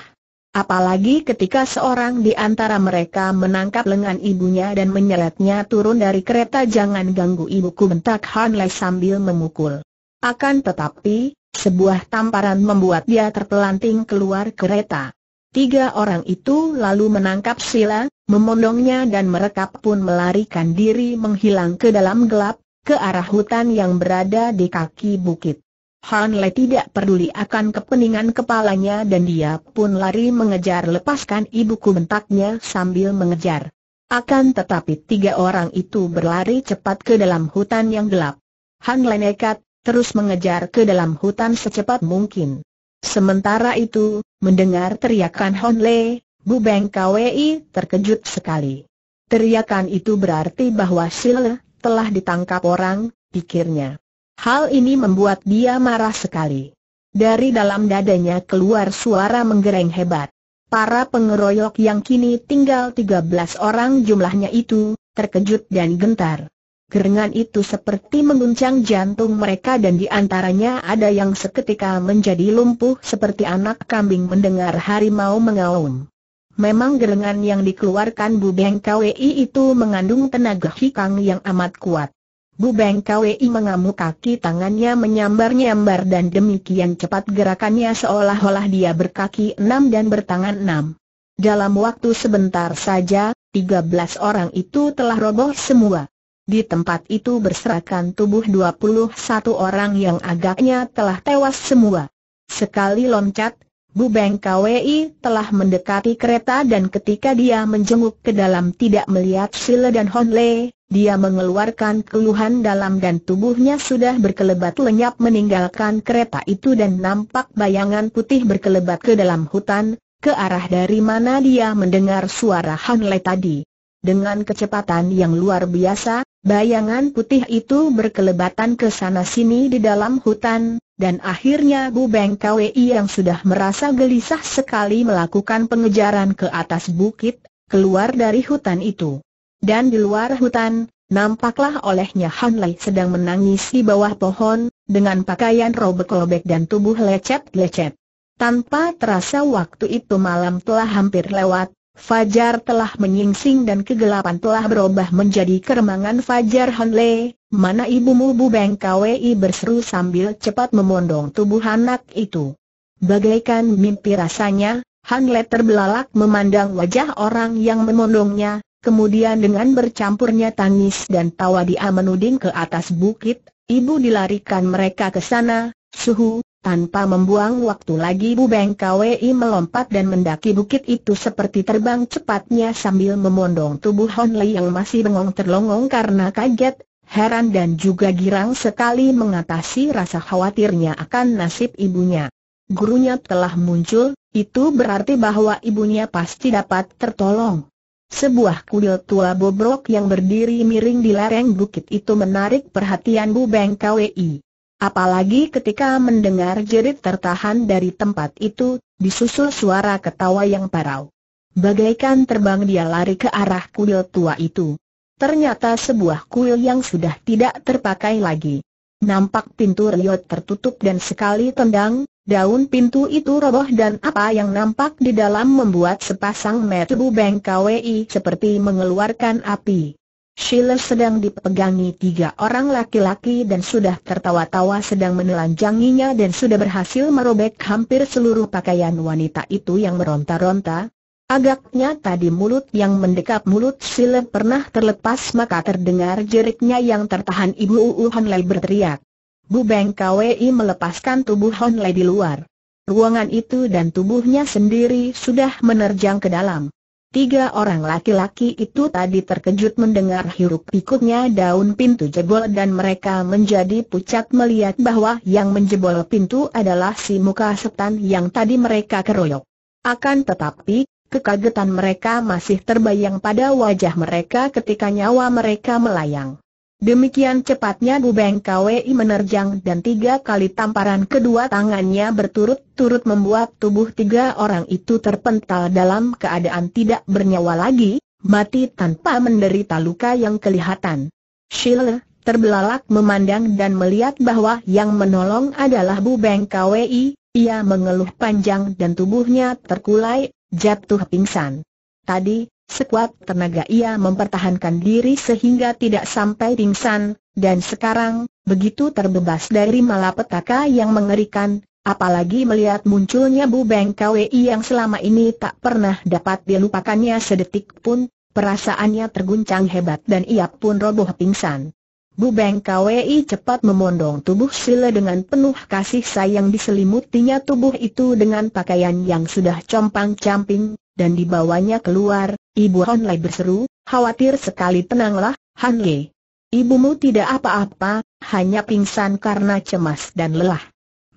Apalagi ketika seorang di antara mereka menangkap lengan ibunya dan menyeretnya turun dari kereta jangan ganggu ibuku bentak Han sambil memukul. Akan tetapi, sebuah tamparan membuat dia terpelanting keluar kereta. Tiga orang itu lalu menangkap Sila, memondongnya dan mereka pun melarikan diri menghilang ke dalam gelap, ke arah hutan yang berada di kaki bukit. Han Le tidak peduli akan kepeningan kepalanya dan dia pun lari mengejar lepaskan ibuku bentaknya sambil mengejar. Akan tetapi tiga orang itu berlari cepat ke dalam hutan yang gelap. Han Le nekat, terus mengejar ke dalam hutan secepat mungkin. Sementara itu, mendengar teriakan Han Le, Bu Beng Kwei terkejut sekali. Teriakan itu berarti bahwa Sile telah ditangkap orang, pikirnya. Hal ini membuat dia marah sekali. Dari dalam dadanya keluar suara menggereng hebat. Para pengeroyok yang kini tinggal 13 orang jumlahnya itu, terkejut dan gentar. Gerengan itu seperti mengguncang jantung mereka dan di antaranya ada yang seketika menjadi lumpuh seperti anak kambing mendengar harimau mengaum. Memang gerengan yang dikeluarkan Bu Beng KWI itu mengandung tenaga hikang yang amat kuat. Bu Beng KWI mengamuk kaki tangannya menyambar-nyambar dan demikian cepat gerakannya seolah-olah dia berkaki enam dan bertangan enam. Dalam waktu sebentar saja, tiga belas orang itu telah roboh semua. Di tempat itu berserakan tubuh dua puluh satu orang yang agaknya telah tewas semua. Sekali loncat, Bu Beng KWI telah mendekati kereta dan ketika dia menjenguk ke dalam tidak melihat Sile dan Hon Le, dia mengeluarkan keluhan dalam dan tubuhnya sudah berkelebat lenyap meninggalkan kereta itu dan nampak bayangan putih berkelebat ke dalam hutan, ke arah dari mana dia mendengar suara Hon Le tadi. Dengan kecepatan yang luar biasa, bayangan putih itu berkelebatan ke sana sini di dalam hutan, dan akhirnya Bu Beng Kwei yang sudah merasa gelisah sekali melakukan pengejaran ke atas bukit, keluar dari hutan itu. Dan di luar hutan, nampaklah olehnya Han Lei sedang menangis di bawah pohon, dengan pakaian robek-robek dan tubuh lecet-lecet. Tanpa terasa waktu itu malam telah hampir lewat, Fajar telah menyingsing dan kegelapan telah berubah menjadi keremangan Fajar Han Lei, Mana ibumu bu KWI berseru sambil cepat memondong tubuh anak itu. Bagaikan mimpi rasanya, Han Le terbelalak memandang wajah orang yang memondongnya, kemudian dengan bercampurnya tangis dan tawa dia menuding ke atas bukit, ibu dilarikan mereka ke sana, suhu, tanpa membuang waktu lagi bu KWI melompat dan mendaki bukit itu seperti terbang cepatnya sambil memondong tubuh Le yang masih bengong terlongong karena kaget, heran dan juga girang sekali mengatasi rasa khawatirnya akan nasib ibunya. Gurunya telah muncul, itu berarti bahwa ibunya pasti dapat tertolong. Sebuah kuil tua bobrok yang berdiri miring di lereng bukit itu menarik perhatian Bu Beng KWI. Apalagi ketika mendengar jerit tertahan dari tempat itu, disusul suara ketawa yang parau. Bagaikan terbang dia lari ke arah kuil tua itu. Ternyata sebuah kuil yang sudah tidak terpakai lagi. Nampak pintu riot tertutup dan sekali tendang, daun pintu itu roboh dan apa yang nampak di dalam membuat sepasang metu KWI seperti mengeluarkan api. Sheila sedang dipegangi tiga orang laki-laki dan sudah tertawa-tawa sedang menelanjanginya dan sudah berhasil merobek hampir seluruh pakaian wanita itu yang meronta-ronta, Agaknya tadi mulut yang mendekap mulut Silem pernah terlepas maka terdengar jeriknya yang tertahan Ibu Uu Hon berteriak. Bu Beng KWI melepaskan tubuh Hon Lai di luar. Ruangan itu dan tubuhnya sendiri sudah menerjang ke dalam. Tiga orang laki-laki itu tadi terkejut mendengar hiruk pikuknya daun pintu jebol dan mereka menjadi pucat melihat bahwa yang menjebol pintu adalah si muka setan yang tadi mereka keroyok. Akan tetapi, kekagetan mereka masih terbayang pada wajah mereka ketika nyawa mereka melayang. Demikian cepatnya Bu Beng Kwei menerjang dan tiga kali tamparan kedua tangannya berturut-turut membuat tubuh tiga orang itu terpental dalam keadaan tidak bernyawa lagi, mati tanpa menderita luka yang kelihatan. Shil terbelalak memandang dan melihat bahwa yang menolong adalah Bu Beng Kwei, ia mengeluh panjang dan tubuhnya terkulai, jatuh pingsan. Tadi, sekuat tenaga ia mempertahankan diri sehingga tidak sampai pingsan, dan sekarang, begitu terbebas dari malapetaka yang mengerikan, apalagi melihat munculnya Bu Beng KWI yang selama ini tak pernah dapat dilupakannya sedetik pun, perasaannya terguncang hebat dan ia pun roboh pingsan. Bu Beng KWI cepat memondong tubuh Sile dengan penuh kasih sayang diselimutinya tubuh itu dengan pakaian yang sudah compang-camping, dan dibawanya keluar, Ibu Han Lei berseru, khawatir sekali tenanglah, Han Lei. Ibumu tidak apa-apa, hanya pingsan karena cemas dan lelah.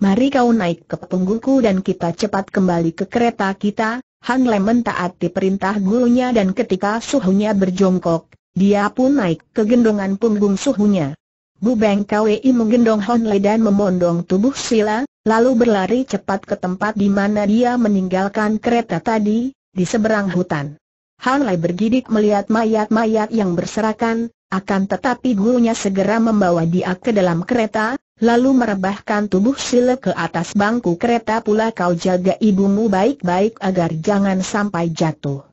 Mari kau naik ke punggungku dan kita cepat kembali ke kereta kita, Han Lei mentaati perintah gurunya dan ketika suhunya berjongkok, dia pun naik ke gendongan punggung suhunya. Bu Beng Kwei menggendong Hon dan memondong tubuh Sila, lalu berlari cepat ke tempat di mana dia meninggalkan kereta tadi, di seberang hutan. Han bergidik melihat mayat-mayat yang berserakan, akan tetapi gurunya segera membawa dia ke dalam kereta, lalu merebahkan tubuh Sila ke atas bangku kereta pula kau jaga ibumu baik-baik agar jangan sampai jatuh.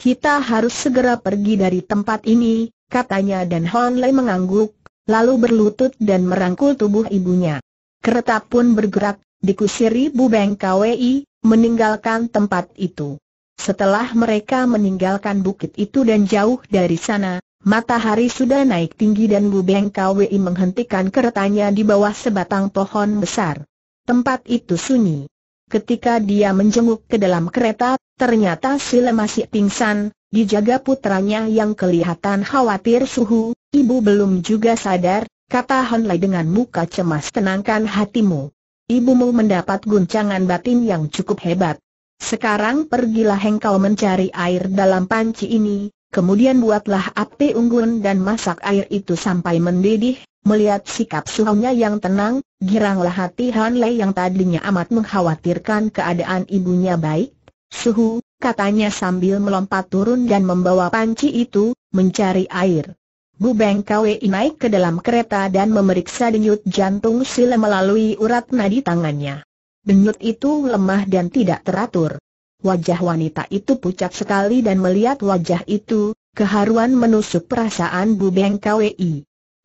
Kita harus segera pergi dari tempat ini, katanya dan Hon Lei mengangguk, lalu berlutut dan merangkul tubuh ibunya. Kereta pun bergerak, dikusiri Bu Beng KWI, meninggalkan tempat itu. Setelah mereka meninggalkan bukit itu dan jauh dari sana, matahari sudah naik tinggi dan Bu Beng KWI menghentikan keretanya di bawah sebatang pohon besar. Tempat itu sunyi. Ketika dia menjenguk ke dalam kereta, ternyata Sile masih pingsan, dijaga putranya yang kelihatan khawatir suhu, ibu belum juga sadar, kata Hon dengan muka cemas tenangkan hatimu. Ibumu mendapat guncangan batin yang cukup hebat. Sekarang pergilah engkau mencari air dalam panci ini, kemudian buatlah api unggun dan masak air itu sampai mendidih, Melihat sikap suhunya yang tenang, giranglah hati Han Lei yang tadinya amat mengkhawatirkan keadaan ibunya baik. Suhu, katanya sambil melompat turun dan membawa panci itu, mencari air. Bu Beng Kwei naik ke dalam kereta dan memeriksa denyut jantung Sile melalui urat nadi tangannya. Denyut itu lemah dan tidak teratur. Wajah wanita itu pucat sekali dan melihat wajah itu, keharuan menusuk perasaan Bu Beng Kwei.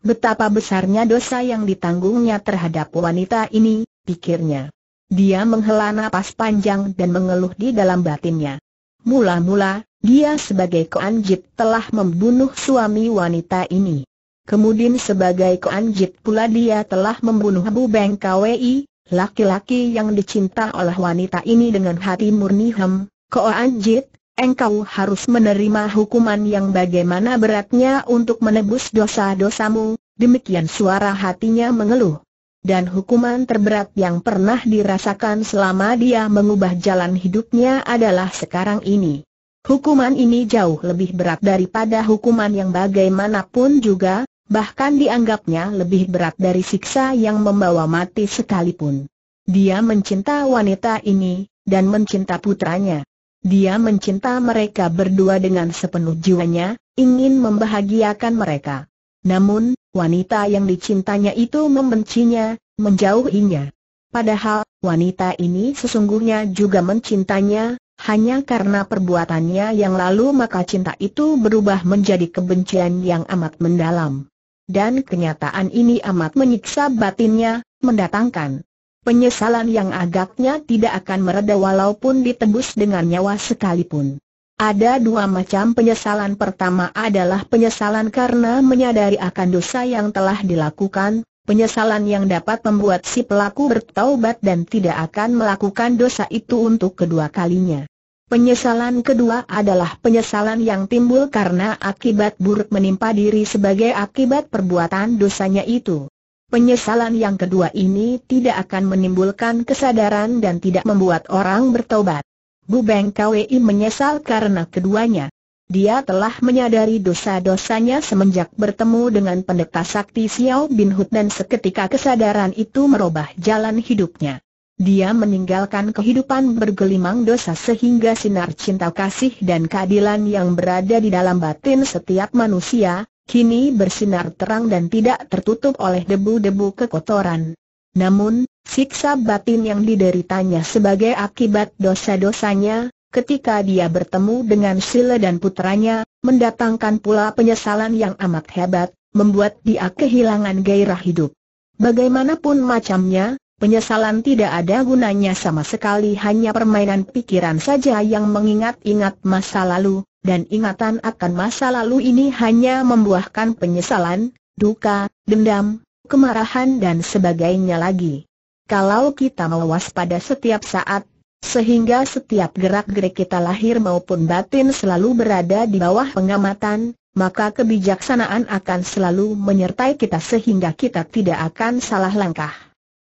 Betapa besarnya dosa yang ditanggungnya terhadap wanita ini, pikirnya. Dia menghela napas panjang dan mengeluh di dalam batinnya. Mula-mula, dia sebagai Koanjit telah membunuh suami wanita ini. Kemudian sebagai Koanjit pula dia telah membunuh Abu Beng Kwi, laki-laki yang dicinta oleh wanita ini dengan hati murni hem, Koanjit, engkau harus menerima hukuman yang bagaimana beratnya untuk menebus dosa-dosamu, demikian suara hatinya mengeluh. Dan hukuman terberat yang pernah dirasakan selama dia mengubah jalan hidupnya adalah sekarang ini. Hukuman ini jauh lebih berat daripada hukuman yang bagaimanapun juga, bahkan dianggapnya lebih berat dari siksa yang membawa mati sekalipun. Dia mencinta wanita ini, dan mencinta putranya. Dia mencinta mereka berdua dengan sepenuh jiwanya, ingin membahagiakan mereka. Namun, wanita yang dicintanya itu membencinya, menjauhinya. Padahal, wanita ini sesungguhnya juga mencintanya, hanya karena perbuatannya yang lalu maka cinta itu berubah menjadi kebencian yang amat mendalam. Dan kenyataan ini amat menyiksa batinnya, mendatangkan penyesalan yang agaknya tidak akan mereda walaupun ditebus dengan nyawa sekalipun. Ada dua macam penyesalan pertama adalah penyesalan karena menyadari akan dosa yang telah dilakukan, penyesalan yang dapat membuat si pelaku bertaubat dan tidak akan melakukan dosa itu untuk kedua kalinya. Penyesalan kedua adalah penyesalan yang timbul karena akibat buruk menimpa diri sebagai akibat perbuatan dosanya itu. Penyesalan yang kedua ini tidak akan menimbulkan kesadaran dan tidak membuat orang bertobat. Bu Beng Kwi menyesal karena keduanya. Dia telah menyadari dosa-dosanya semenjak bertemu dengan pendeta sakti Xiao Bin Hut dan seketika kesadaran itu merubah jalan hidupnya. Dia meninggalkan kehidupan bergelimang dosa sehingga sinar cinta kasih dan keadilan yang berada di dalam batin setiap manusia, kini bersinar terang dan tidak tertutup oleh debu-debu kekotoran. Namun, siksa batin yang dideritanya sebagai akibat dosa-dosanya, ketika dia bertemu dengan Sile dan putranya, mendatangkan pula penyesalan yang amat hebat, membuat dia kehilangan gairah hidup. Bagaimanapun macamnya, penyesalan tidak ada gunanya sama sekali hanya permainan pikiran saja yang mengingat-ingat masa lalu, dan ingatan akan masa lalu ini hanya membuahkan penyesalan, duka, dendam, kemarahan dan sebagainya lagi. Kalau kita meluas pada setiap saat, sehingga setiap gerak-gerik kita lahir maupun batin selalu berada di bawah pengamatan, maka kebijaksanaan akan selalu menyertai kita sehingga kita tidak akan salah langkah.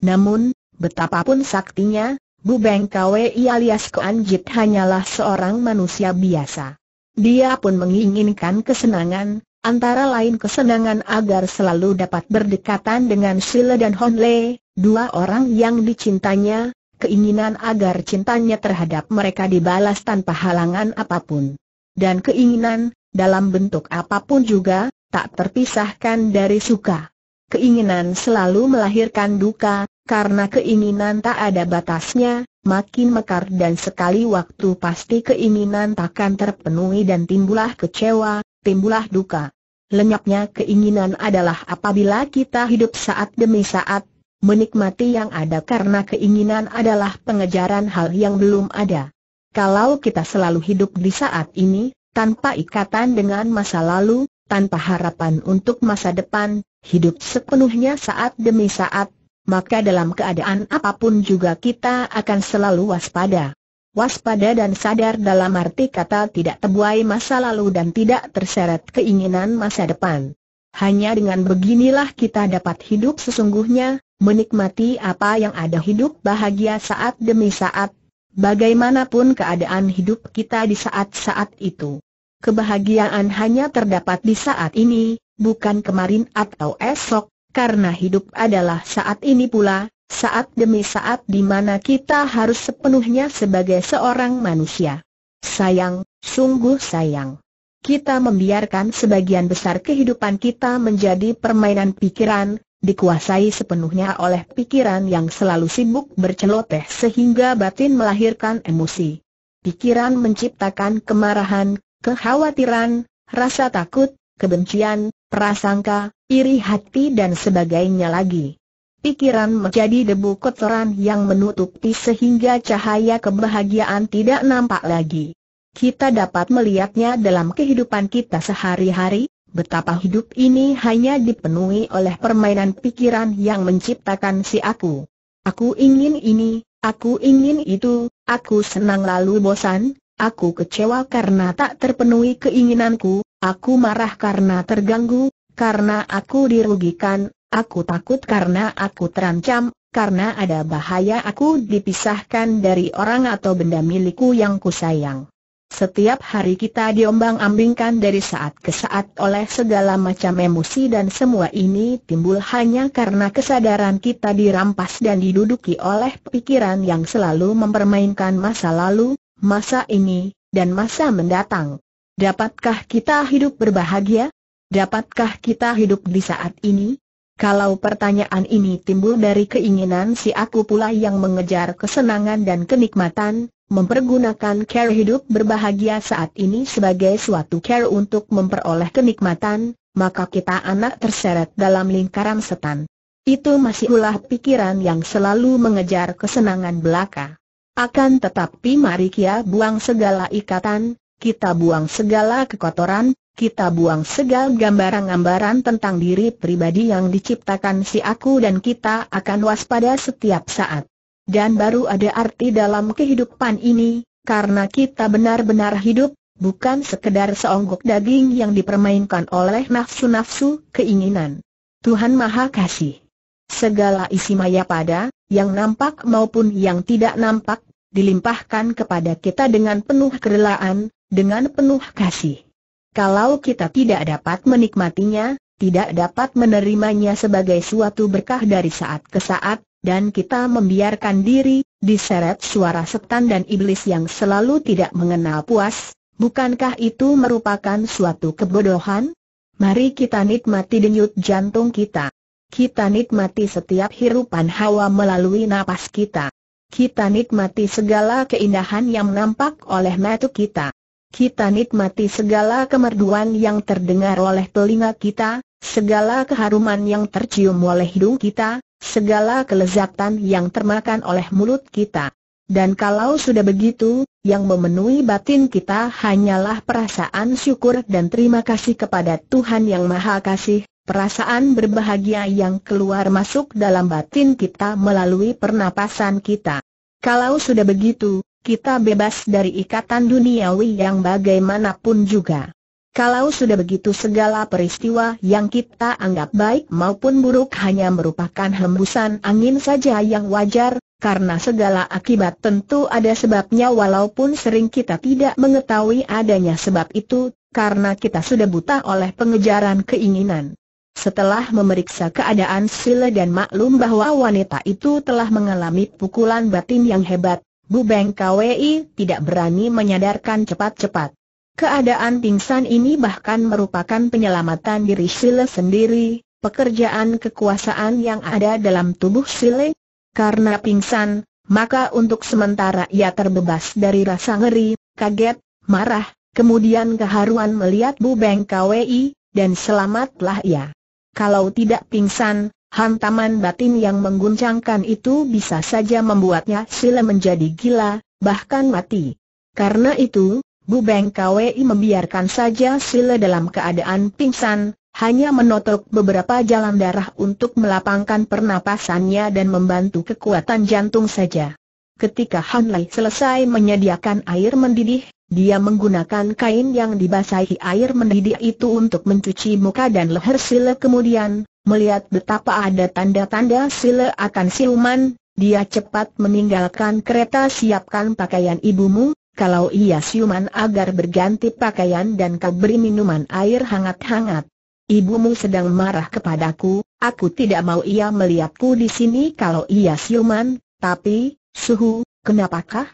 Namun, betapapun saktinya, Bu Beng Kwei alias Jit hanyalah seorang manusia biasa. Dia pun menginginkan kesenangan, antara lain kesenangan agar selalu dapat berdekatan dengan Sile dan Honle, dua orang yang dicintanya, keinginan agar cintanya terhadap mereka dibalas tanpa halangan apapun. Dan keinginan, dalam bentuk apapun juga, tak terpisahkan dari suka. Keinginan selalu melahirkan duka, karena keinginan tak ada batasnya, makin mekar dan sekali waktu pasti keinginan takkan terpenuhi dan timbullah kecewa, timbullah duka. Lenyapnya keinginan adalah apabila kita hidup saat demi saat, menikmati yang ada karena keinginan adalah pengejaran hal yang belum ada. Kalau kita selalu hidup di saat ini, tanpa ikatan dengan masa lalu, tanpa harapan untuk masa depan, hidup sepenuhnya saat demi saat, maka dalam keadaan apapun juga kita akan selalu waspada. Waspada dan sadar dalam arti kata tidak terbuai masa lalu dan tidak terseret keinginan masa depan. Hanya dengan beginilah kita dapat hidup sesungguhnya, menikmati apa yang ada hidup bahagia saat demi saat, bagaimanapun keadaan hidup kita di saat-saat itu. Kebahagiaan hanya terdapat di saat ini, bukan kemarin atau esok, karena hidup adalah saat ini pula, saat demi saat di mana kita harus sepenuhnya sebagai seorang manusia. Sayang, sungguh sayang. Kita membiarkan sebagian besar kehidupan kita menjadi permainan pikiran, dikuasai sepenuhnya oleh pikiran yang selalu sibuk berceloteh sehingga batin melahirkan emosi. Pikiran menciptakan kemarahan, kekhawatiran, rasa takut, kebencian, prasangka, iri hati dan sebagainya lagi. Pikiran menjadi debu kotoran yang menutupi sehingga cahaya kebahagiaan tidak nampak lagi. Kita dapat melihatnya dalam kehidupan kita sehari-hari, betapa hidup ini hanya dipenuhi oleh permainan pikiran yang menciptakan si aku. Aku ingin ini, aku ingin itu, aku senang lalu bosan, aku kecewa karena tak terpenuhi keinginanku, Aku marah karena terganggu, karena aku dirugikan, aku takut karena aku terancam, karena ada bahaya aku dipisahkan dari orang atau benda milikku yang kusayang. Setiap hari kita diombang-ambingkan dari saat ke saat oleh segala macam emosi dan semua ini timbul hanya karena kesadaran kita dirampas dan diduduki oleh pikiran yang selalu mempermainkan masa lalu, masa ini, dan masa mendatang. Dapatkah kita hidup berbahagia? Dapatkah kita hidup di saat ini? Kalau pertanyaan ini timbul dari keinginan si aku pula yang mengejar kesenangan dan kenikmatan, mempergunakan care hidup berbahagia saat ini sebagai suatu care untuk memperoleh kenikmatan, maka kita anak terseret dalam lingkaran setan. Itu masih ulah pikiran yang selalu mengejar kesenangan belaka. Akan tetapi mari kita buang segala ikatan, kita buang segala kekotoran, kita buang segala gambaran-gambaran tentang diri pribadi yang diciptakan si aku dan kita akan waspada setiap saat. Dan baru ada arti dalam kehidupan ini, karena kita benar-benar hidup, bukan sekedar seonggok daging yang dipermainkan oleh nafsu-nafsu keinginan. Tuhan Maha Kasih. Segala isi maya pada, yang nampak maupun yang tidak nampak, dilimpahkan kepada kita dengan penuh kerelaan, dengan penuh kasih. Kalau kita tidak dapat menikmatinya, tidak dapat menerimanya sebagai suatu berkah dari saat ke saat, dan kita membiarkan diri, diseret suara setan dan iblis yang selalu tidak mengenal puas, bukankah itu merupakan suatu kebodohan? Mari kita nikmati denyut jantung kita. Kita nikmati setiap hirupan hawa melalui napas kita. Kita nikmati segala keindahan yang nampak oleh mata kita kita nikmati segala kemerduan yang terdengar oleh telinga kita, segala keharuman yang tercium oleh hidung kita, segala kelezatan yang termakan oleh mulut kita. Dan kalau sudah begitu, yang memenuhi batin kita hanyalah perasaan syukur dan terima kasih kepada Tuhan Yang Maha Kasih, perasaan berbahagia yang keluar masuk dalam batin kita melalui pernapasan kita. Kalau sudah begitu, kita bebas dari ikatan duniawi yang bagaimanapun juga. Kalau sudah begitu segala peristiwa yang kita anggap baik maupun buruk hanya merupakan hembusan angin saja yang wajar, karena segala akibat tentu ada sebabnya walaupun sering kita tidak mengetahui adanya sebab itu, karena kita sudah buta oleh pengejaran keinginan. Setelah memeriksa keadaan Sile dan maklum bahwa wanita itu telah mengalami pukulan batin yang hebat, Bubeng KWI tidak berani menyadarkan cepat-cepat. Keadaan pingsan ini bahkan merupakan penyelamatan diri Sile sendiri, pekerjaan kekuasaan yang ada dalam tubuh Sile. Karena pingsan, maka untuk sementara ia terbebas dari rasa ngeri, kaget, marah, kemudian keharuan melihat Bubeng KWI, dan selamatlah ia. Kalau tidak pingsan, Hantaman batin yang mengguncangkan itu bisa saja membuatnya sila menjadi gila, bahkan mati. Karena itu, Bu Beng Kwei membiarkan saja sila dalam keadaan pingsan, hanya menotok beberapa jalan darah untuk melapangkan pernapasannya dan membantu kekuatan jantung saja. Ketika Han Lai selesai menyediakan air mendidih, dia menggunakan kain yang dibasahi air mendidih itu untuk mencuci muka dan leher Sile kemudian, Melihat betapa ada tanda-tanda sila akan siluman, dia cepat meninggalkan kereta siapkan pakaian ibumu, kalau ia siuman agar berganti pakaian dan kau beri minuman air hangat-hangat. Ibumu sedang marah kepadaku, aku tidak mau ia melihatku di sini kalau ia siuman, tapi, suhu, kenapakah?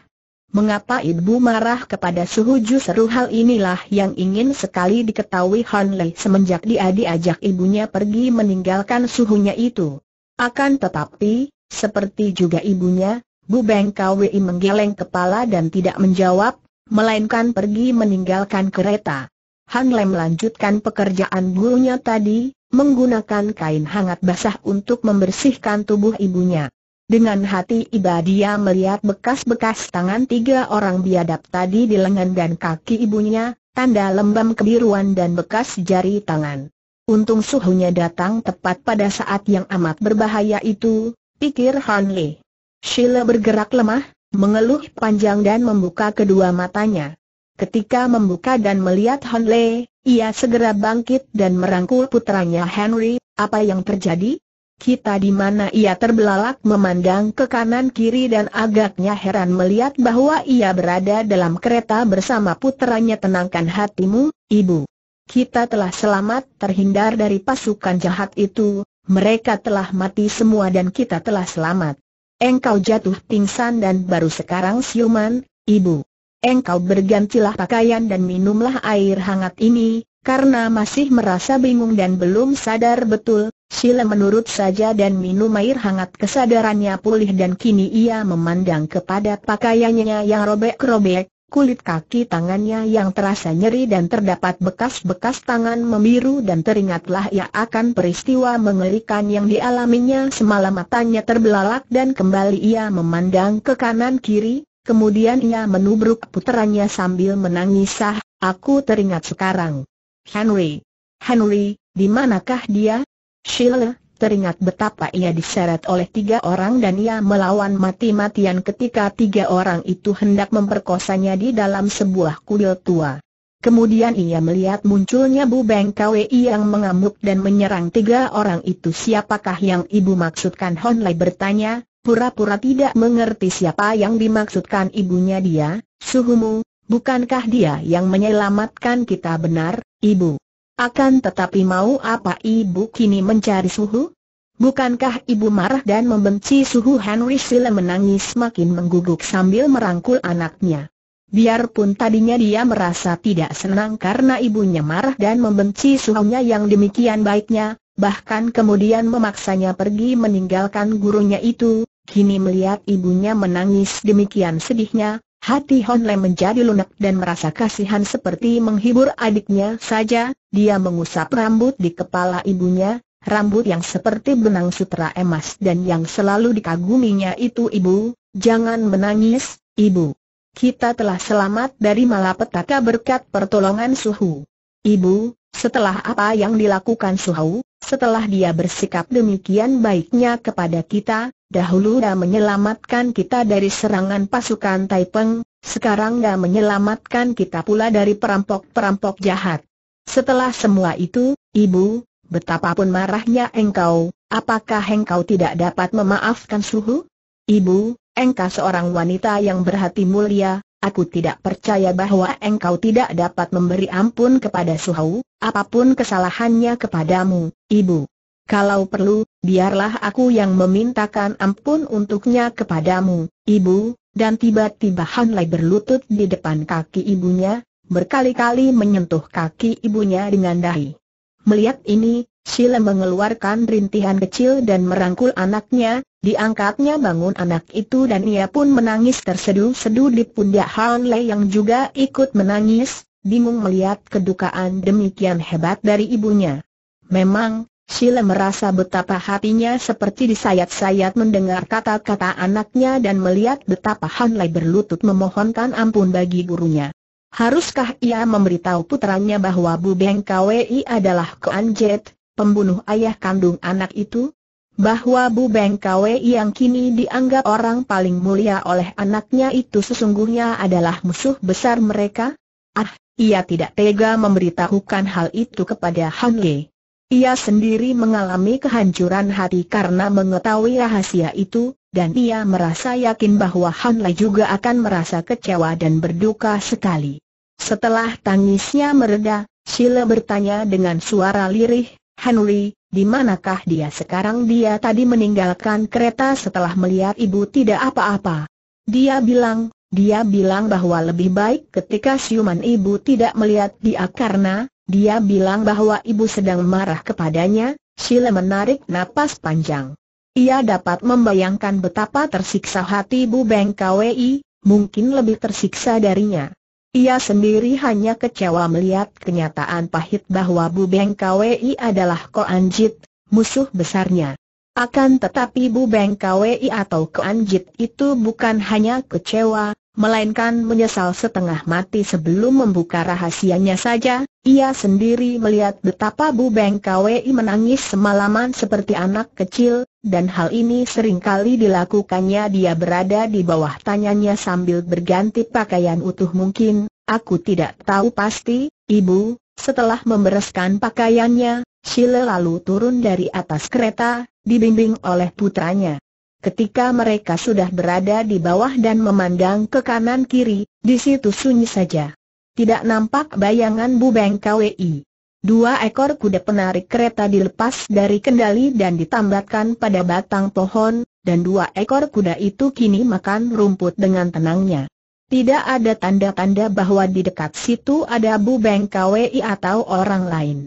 Mengapa ibu marah kepada Suhu justru hal inilah yang ingin sekali diketahui Han Lei semenjak dia diajak ibunya pergi meninggalkan suhunya itu. Akan tetapi, seperti juga ibunya, Bu Beng Kwi menggeleng kepala dan tidak menjawab, melainkan pergi meninggalkan kereta. Han Lei melanjutkan pekerjaan gurunya tadi, menggunakan kain hangat basah untuk membersihkan tubuh ibunya. Dengan hati iba dia melihat bekas-bekas tangan tiga orang biadab tadi di lengan dan kaki ibunya, tanda lembam kebiruan dan bekas jari tangan. Untung suhunya datang tepat pada saat yang amat berbahaya itu, pikir Han Lee. Sheila bergerak lemah, mengeluh panjang dan membuka kedua matanya. Ketika membuka dan melihat Han Lee, ia segera bangkit dan merangkul putranya Henry, apa yang terjadi? kita di mana ia terbelalak memandang ke kanan kiri dan agaknya heran melihat bahwa ia berada dalam kereta bersama putranya tenangkan hatimu, ibu. Kita telah selamat terhindar dari pasukan jahat itu, mereka telah mati semua dan kita telah selamat. Engkau jatuh pingsan dan baru sekarang siuman, ibu. Engkau bergantilah pakaian dan minumlah air hangat ini, karena masih merasa bingung dan belum sadar betul, Sila menurut saja dan minum air hangat kesadarannya pulih dan kini ia memandang kepada pakaiannya yang robek-robek, kulit kaki tangannya yang terasa nyeri dan terdapat bekas-bekas tangan memiru dan teringatlah ia akan peristiwa mengerikan yang dialaminya semalam matanya terbelalak dan kembali ia memandang ke kanan kiri, kemudian ia menubruk puterannya sambil menangis sah, aku teringat sekarang. Henry. Henry, di manakah dia? Sheila, teringat betapa ia diseret oleh tiga orang dan ia melawan mati-matian ketika tiga orang itu hendak memperkosanya di dalam sebuah kuil tua. Kemudian ia melihat munculnya Bu Beng Kwe yang mengamuk dan menyerang tiga orang itu siapakah yang ibu maksudkan Hon Lai bertanya, pura-pura tidak mengerti siapa yang dimaksudkan ibunya dia, suhumu, bukankah dia yang menyelamatkan kita benar, ibu? Akan tetapi mau apa ibu kini mencari suhu? Bukankah ibu marah dan membenci suhu Henry Sile menangis makin mengguguk sambil merangkul anaknya. Biarpun tadinya dia merasa tidak senang karena ibunya marah dan membenci suhunya yang demikian baiknya, bahkan kemudian memaksanya pergi meninggalkan gurunya itu, kini melihat ibunya menangis demikian sedihnya, hati Honle menjadi lunak dan merasa kasihan seperti menghibur adiknya saja, dia mengusap rambut di kepala ibunya, rambut yang seperti benang sutra emas dan yang selalu dikaguminya itu ibu, jangan menangis, ibu. Kita telah selamat dari malapetaka berkat pertolongan suhu. Ibu, setelah apa yang dilakukan suhu, setelah dia bersikap demikian baiknya kepada kita, dahulu dia menyelamatkan kita dari serangan pasukan Taipeng, sekarang dia menyelamatkan kita pula dari perampok-perampok jahat. Setelah semua itu, ibu, betapapun marahnya engkau, apakah engkau tidak dapat memaafkan suhu? Ibu, engkau seorang wanita yang berhati mulia, Aku tidak percaya bahwa engkau tidak dapat memberi ampun kepada suhu, apapun kesalahannya kepadamu, ibu. Kalau perlu, biarlah aku yang memintakan ampun untuknya kepadamu, ibu, dan tiba-tiba Hanlai berlutut di depan kaki ibunya, berkali-kali menyentuh kaki ibunya dengan dahi. Melihat ini, Sheila mengeluarkan rintihan kecil dan merangkul anaknya, diangkatnya bangun anak itu dan ia pun menangis terseduh-seduh di pundak Han Lei yang juga ikut menangis, bingung melihat kedukaan demikian hebat dari ibunya. Memang, Sheila merasa betapa hatinya seperti disayat-sayat mendengar kata-kata anaknya dan melihat betapa Han Lei berlutut memohonkan ampun bagi gurunya. Haruskah ia memberitahu putranya bahwa Bu Beng Kwei adalah Koan Jet, pembunuh ayah kandung anak itu? Bahwa Bu Beng Kwei yang kini dianggap orang paling mulia oleh anaknya itu sesungguhnya adalah musuh besar mereka? Ah, ia tidak tega memberitahukan hal itu kepada Han Lee. Ia sendiri mengalami kehancuran hati karena mengetahui rahasia itu, dan ia merasa yakin bahwa Han Lai juga akan merasa kecewa dan berduka sekali. Setelah tangisnya mereda, Sheila bertanya dengan suara lirih, Henry, di manakah dia sekarang? Dia tadi meninggalkan kereta setelah melihat ibu tidak apa-apa. Dia bilang, dia bilang bahwa lebih baik ketika siuman ibu tidak melihat dia karena, dia bilang bahwa ibu sedang marah kepadanya, Sheila menarik napas panjang. Ia dapat membayangkan betapa tersiksa hati Bu Beng Kwei, mungkin lebih tersiksa darinya. Ia sendiri hanya kecewa melihat kenyataan pahit bahwa Bu Beng Kwei adalah Anjit, musuh besarnya. Akan tetapi Bu Beng Kwei atau Anjit itu bukan hanya kecewa, melainkan menyesal setengah mati sebelum membuka rahasianya saja, ia sendiri melihat betapa Bu Beng Kwei menangis semalaman seperti anak kecil, dan hal ini seringkali dilakukannya dia berada di bawah tanyanya sambil berganti pakaian utuh mungkin, aku tidak tahu pasti, ibu, setelah membereskan pakaiannya, Shile lalu turun dari atas kereta, dibimbing oleh putranya. Ketika mereka sudah berada di bawah dan memandang ke kanan kiri, di situ sunyi saja. Tidak nampak bayangan Bu Beng KWI. Dua ekor kuda penarik kereta dilepas dari kendali dan ditambatkan pada batang pohon, dan dua ekor kuda itu kini makan rumput dengan tenangnya. Tidak ada tanda-tanda bahwa di dekat situ ada Bu Beng KWI atau orang lain.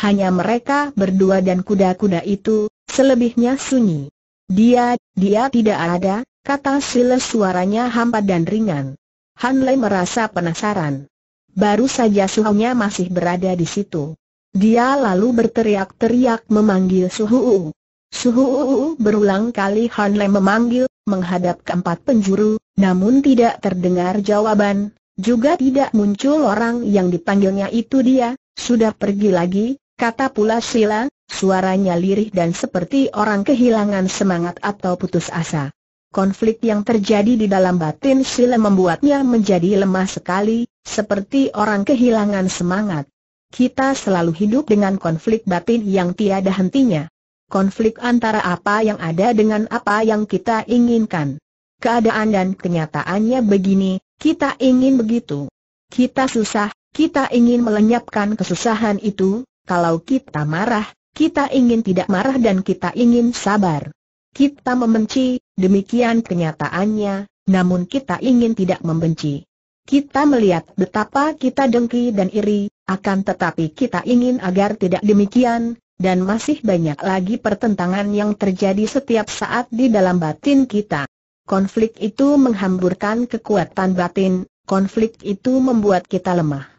Hanya mereka berdua dan kuda-kuda itu, selebihnya sunyi. Dia, dia tidak ada, kata Siles suaranya hampa dan ringan. Han Lei merasa penasaran. Baru saja suhunya masih berada di situ. Dia lalu berteriak-teriak memanggil suhu. Suhu berulang kali Han Lei memanggil, menghadap keempat penjuru, namun tidak terdengar jawaban, juga tidak muncul orang yang dipanggilnya itu dia, sudah pergi lagi, kata pula Sila, Suaranya lirih dan seperti orang kehilangan semangat atau putus asa. Konflik yang terjadi di dalam batin Sile membuatnya menjadi lemah sekali, seperti orang kehilangan semangat. Kita selalu hidup dengan konflik batin yang tiada hentinya. Konflik antara apa yang ada dengan apa yang kita inginkan. Keadaan dan kenyataannya begini, kita ingin begitu. Kita susah, kita ingin melenyapkan kesusahan itu, kalau kita marah, kita ingin tidak marah dan kita ingin sabar. Kita membenci, demikian kenyataannya, namun kita ingin tidak membenci. Kita melihat betapa kita dengki dan iri, akan tetapi kita ingin agar tidak demikian, dan masih banyak lagi pertentangan yang terjadi setiap saat di dalam batin kita. Konflik itu menghamburkan kekuatan batin, konflik itu membuat kita lemah.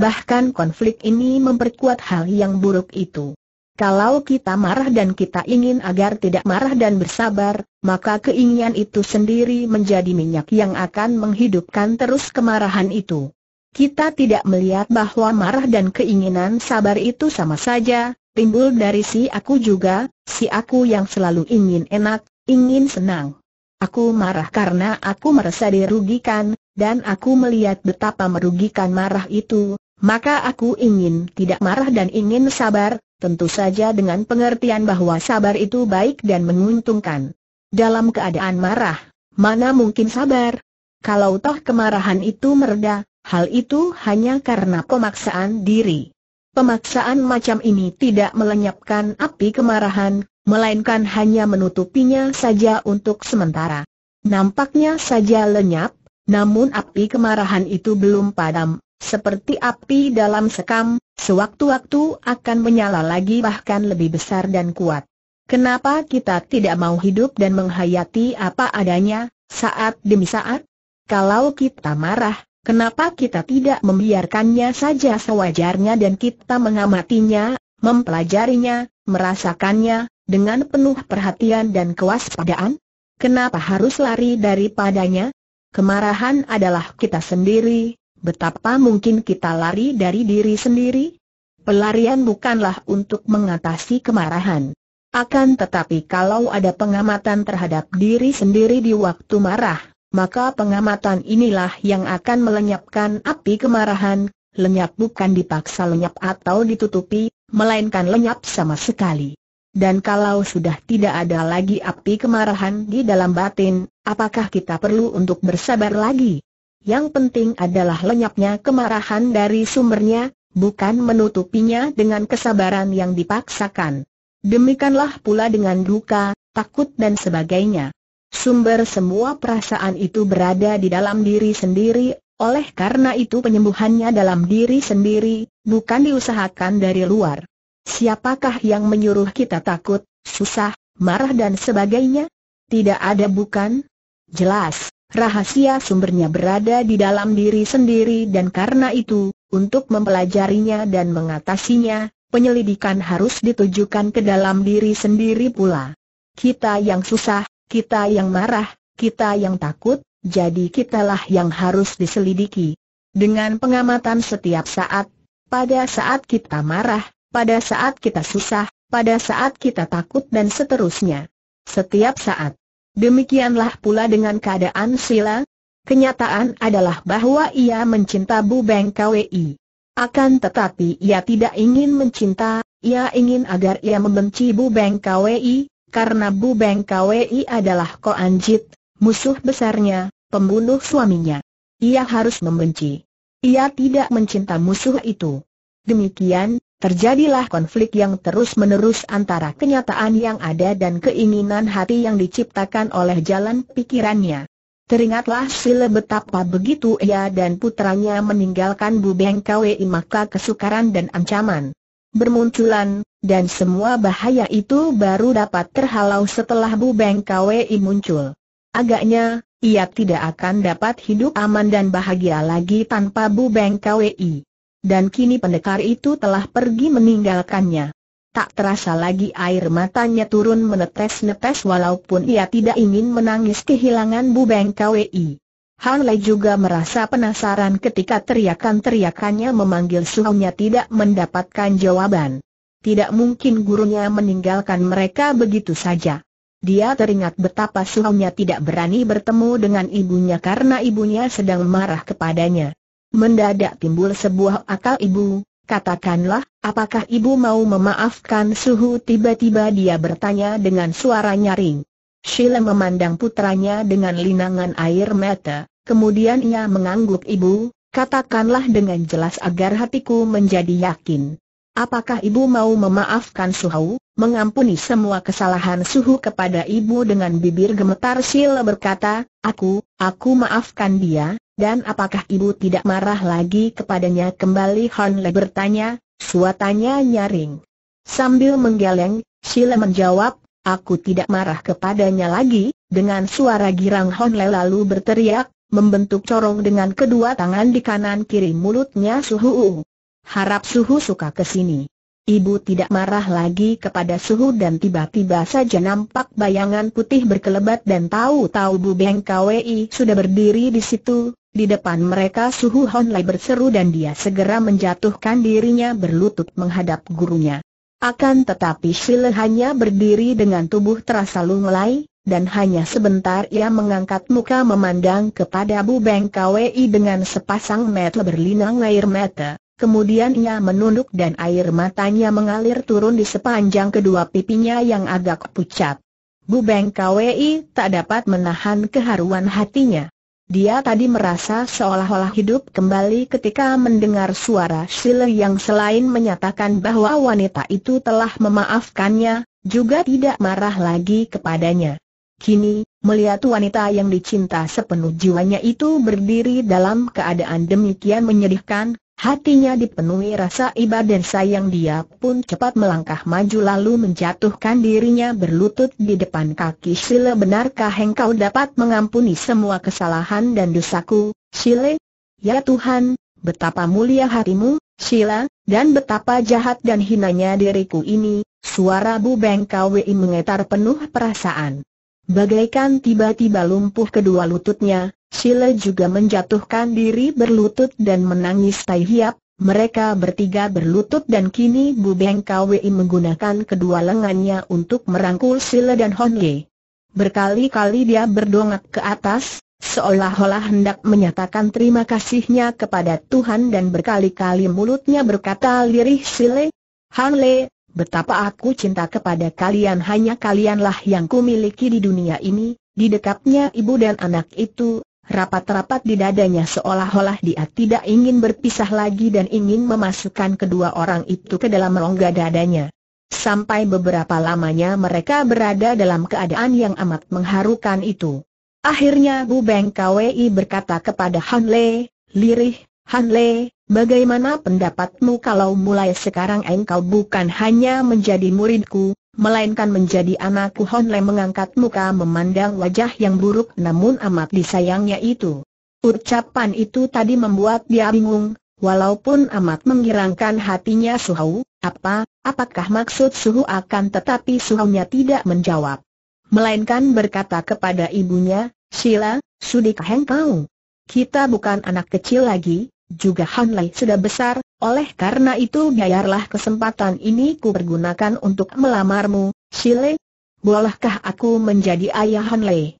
Bahkan konflik ini memperkuat hal yang buruk itu. Kalau kita marah dan kita ingin agar tidak marah dan bersabar, maka keinginan itu sendiri menjadi minyak yang akan menghidupkan terus kemarahan itu. Kita tidak melihat bahwa marah dan keinginan sabar itu sama saja, timbul dari si aku juga, si aku yang selalu ingin enak, ingin senang. Aku marah karena aku merasa dirugikan, dan aku melihat betapa merugikan marah itu, maka aku ingin tidak marah dan ingin sabar, tentu saja dengan pengertian bahwa sabar itu baik dan menguntungkan. Dalam keadaan marah, mana mungkin sabar? Kalau toh kemarahan itu mereda, hal itu hanya karena pemaksaan diri. Pemaksaan macam ini tidak melenyapkan api kemarahan, melainkan hanya menutupinya saja untuk sementara. Nampaknya saja lenyap, namun api kemarahan itu belum padam, seperti api dalam sekam, sewaktu-waktu akan menyala lagi bahkan lebih besar dan kuat. Kenapa kita tidak mau hidup dan menghayati apa adanya, saat demi saat? Kalau kita marah, kenapa kita tidak membiarkannya saja sewajarnya dan kita mengamatinya, mempelajarinya, merasakannya, dengan penuh perhatian dan kewaspadaan? Kenapa harus lari daripadanya? Kemarahan adalah kita sendiri, betapa mungkin kita lari dari diri sendiri? Pelarian bukanlah untuk mengatasi kemarahan. Akan tetapi kalau ada pengamatan terhadap diri sendiri di waktu marah, maka pengamatan inilah yang akan melenyapkan api kemarahan, lenyap bukan dipaksa lenyap atau ditutupi, melainkan lenyap sama sekali. Dan kalau sudah tidak ada lagi api kemarahan di dalam batin, apakah kita perlu untuk bersabar lagi? Yang penting adalah lenyapnya kemarahan dari sumbernya, bukan menutupinya dengan kesabaran yang dipaksakan. Demikianlah pula dengan duka, takut dan sebagainya. Sumber semua perasaan itu berada di dalam diri sendiri, oleh karena itu penyembuhannya dalam diri sendiri, bukan diusahakan dari luar. Siapakah yang menyuruh kita takut, susah, marah dan sebagainya? Tidak ada bukan? Jelas, Rahasia sumbernya berada di dalam diri sendiri dan karena itu, untuk mempelajarinya dan mengatasinya, penyelidikan harus ditujukan ke dalam diri sendiri pula. Kita yang susah, kita yang marah, kita yang takut, jadi kitalah yang harus diselidiki. Dengan pengamatan setiap saat, pada saat kita marah, pada saat kita susah, pada saat kita takut dan seterusnya. Setiap saat. Demikianlah pula dengan keadaan Sila. Kenyataan adalah bahwa ia mencinta Bu Beng Kwi. Akan tetapi ia tidak ingin mencinta, ia ingin agar ia membenci Bu Beng Kwi, karena Bu Beng Kwi adalah Anjit, musuh besarnya, pembunuh suaminya. Ia harus membenci. Ia tidak mencinta musuh itu. Demikian, Terjadilah konflik yang terus-menerus antara kenyataan yang ada dan keinginan hati yang diciptakan oleh jalan pikirannya. Teringatlah Sile betapa begitu ia dan putranya meninggalkan Bubeng Kwei maka kesukaran dan ancaman bermunculan, dan semua bahaya itu baru dapat terhalau setelah Bubeng Kwei muncul. Agaknya, ia tidak akan dapat hidup aman dan bahagia lagi tanpa Bubeng Kwei dan kini pendekar itu telah pergi meninggalkannya. Tak terasa lagi air matanya turun menetes-netes walaupun ia tidak ingin menangis kehilangan Bu KWI. Han Lei juga merasa penasaran ketika teriakan-teriakannya memanggil suhunya tidak mendapatkan jawaban. Tidak mungkin gurunya meninggalkan mereka begitu saja. Dia teringat betapa suhunya tidak berani bertemu dengan ibunya karena ibunya sedang marah kepadanya. Mendadak timbul sebuah akal ibu, katakanlah, apakah ibu mau memaafkan suhu tiba-tiba dia bertanya dengan suara nyaring. Sheila memandang putranya dengan linangan air mata, kemudian ia mengangguk ibu, katakanlah dengan jelas agar hatiku menjadi yakin. Apakah ibu mau memaafkan Suhu, mengampuni semua kesalahan Suhu kepada ibu dengan bibir gemetar Sheila berkata, aku, aku maafkan dia, dan apakah ibu tidak marah lagi kepadanya kembali Le bertanya, suatanya nyaring. Sambil menggeleng, Sile menjawab, aku tidak marah kepadanya lagi, dengan suara girang Le lalu berteriak, membentuk corong dengan kedua tangan di kanan kiri mulutnya suhu. Harap suhu suka kesini. Ibu tidak marah lagi kepada suhu dan tiba-tiba saja nampak bayangan putih berkelebat dan tahu-tahu Bu Beng KWI sudah berdiri di situ, di depan mereka Suhu Hon berseru dan dia segera menjatuhkan dirinya berlutut menghadap gurunya. Akan tetapi Shile hanya berdiri dengan tubuh terasa lunglai, dan hanya sebentar ia mengangkat muka memandang kepada Bu Beng Kwei dengan sepasang mata berlinang air mata. Kemudian ia menunduk dan air matanya mengalir turun di sepanjang kedua pipinya yang agak pucat. Bu Beng Kwei tak dapat menahan keharuan hatinya. Dia tadi merasa seolah-olah hidup kembali ketika mendengar suara Sile yang selain menyatakan bahwa wanita itu telah memaafkannya, juga tidak marah lagi kepadanya. Kini, melihat wanita yang dicinta sepenuh jiwanya itu berdiri dalam keadaan demikian menyedihkan, Hatinya dipenuhi rasa iba dan sayang dia pun cepat melangkah maju lalu menjatuhkan dirinya berlutut di depan kaki Sile benarkah engkau dapat mengampuni semua kesalahan dan dosaku, Sile? Ya Tuhan, betapa mulia hatimu, Sila, dan betapa jahat dan hinanya diriku ini, suara Bu Bengkawi mengetar penuh perasaan. Bagaikan tiba-tiba lumpuh kedua lututnya, Sile juga menjatuhkan diri berlutut dan menangis Tai Hiap, mereka bertiga berlutut dan kini Bu Beng KWI menggunakan kedua lengannya untuk merangkul Sile dan Hon Ye. Berkali-kali dia berdongak ke atas, seolah-olah hendak menyatakan terima kasihnya kepada Tuhan dan berkali-kali mulutnya berkata lirih Sile, Hon Ye, betapa aku cinta kepada kalian hanya kalianlah yang kumiliki di dunia ini, Di dekatnya ibu dan anak itu, rapat-rapat di dadanya seolah-olah dia tidak ingin berpisah lagi dan ingin memasukkan kedua orang itu ke dalam rongga dadanya. Sampai beberapa lamanya mereka berada dalam keadaan yang amat mengharukan itu. Akhirnya Bu Beng KWI berkata kepada Han Le, Lirih, Han Le, Bagaimana pendapatmu kalau mulai sekarang engkau bukan hanya menjadi muridku, melainkan menjadi anakku Hon Honle mengangkat muka memandang wajah yang buruk namun amat disayangnya itu. Ucapan itu tadi membuat dia bingung, walaupun amat menggirangkan hatinya Suhau, apa, apakah maksud Suhu akan tetapi Suhaunya tidak menjawab. Melainkan berkata kepada ibunya, Sila, sudikah engkau? Kita bukan anak kecil lagi, juga Han Lei sudah besar, oleh karena itu biarlah kesempatan ini ku pergunakan untuk melamarmu, Sile. Bolehkah aku menjadi ayah Han Lei?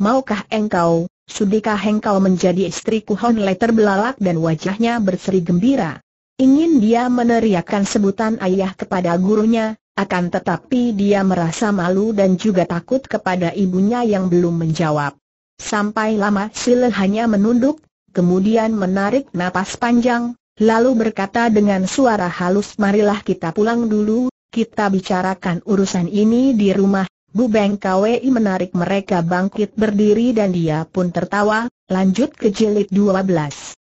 Maukah engkau, sudikah engkau menjadi istriku Han Lei terbelalak dan wajahnya berseri gembira. Ingin dia meneriakkan sebutan ayah kepada gurunya, akan tetapi dia merasa malu dan juga takut kepada ibunya yang belum menjawab. Sampai lama Sile hanya menunduk kemudian menarik napas panjang, lalu berkata dengan suara halus marilah kita pulang dulu, kita bicarakan urusan ini di rumah. Bu Beng Kwei menarik mereka bangkit berdiri dan dia pun tertawa, lanjut ke jilid 12.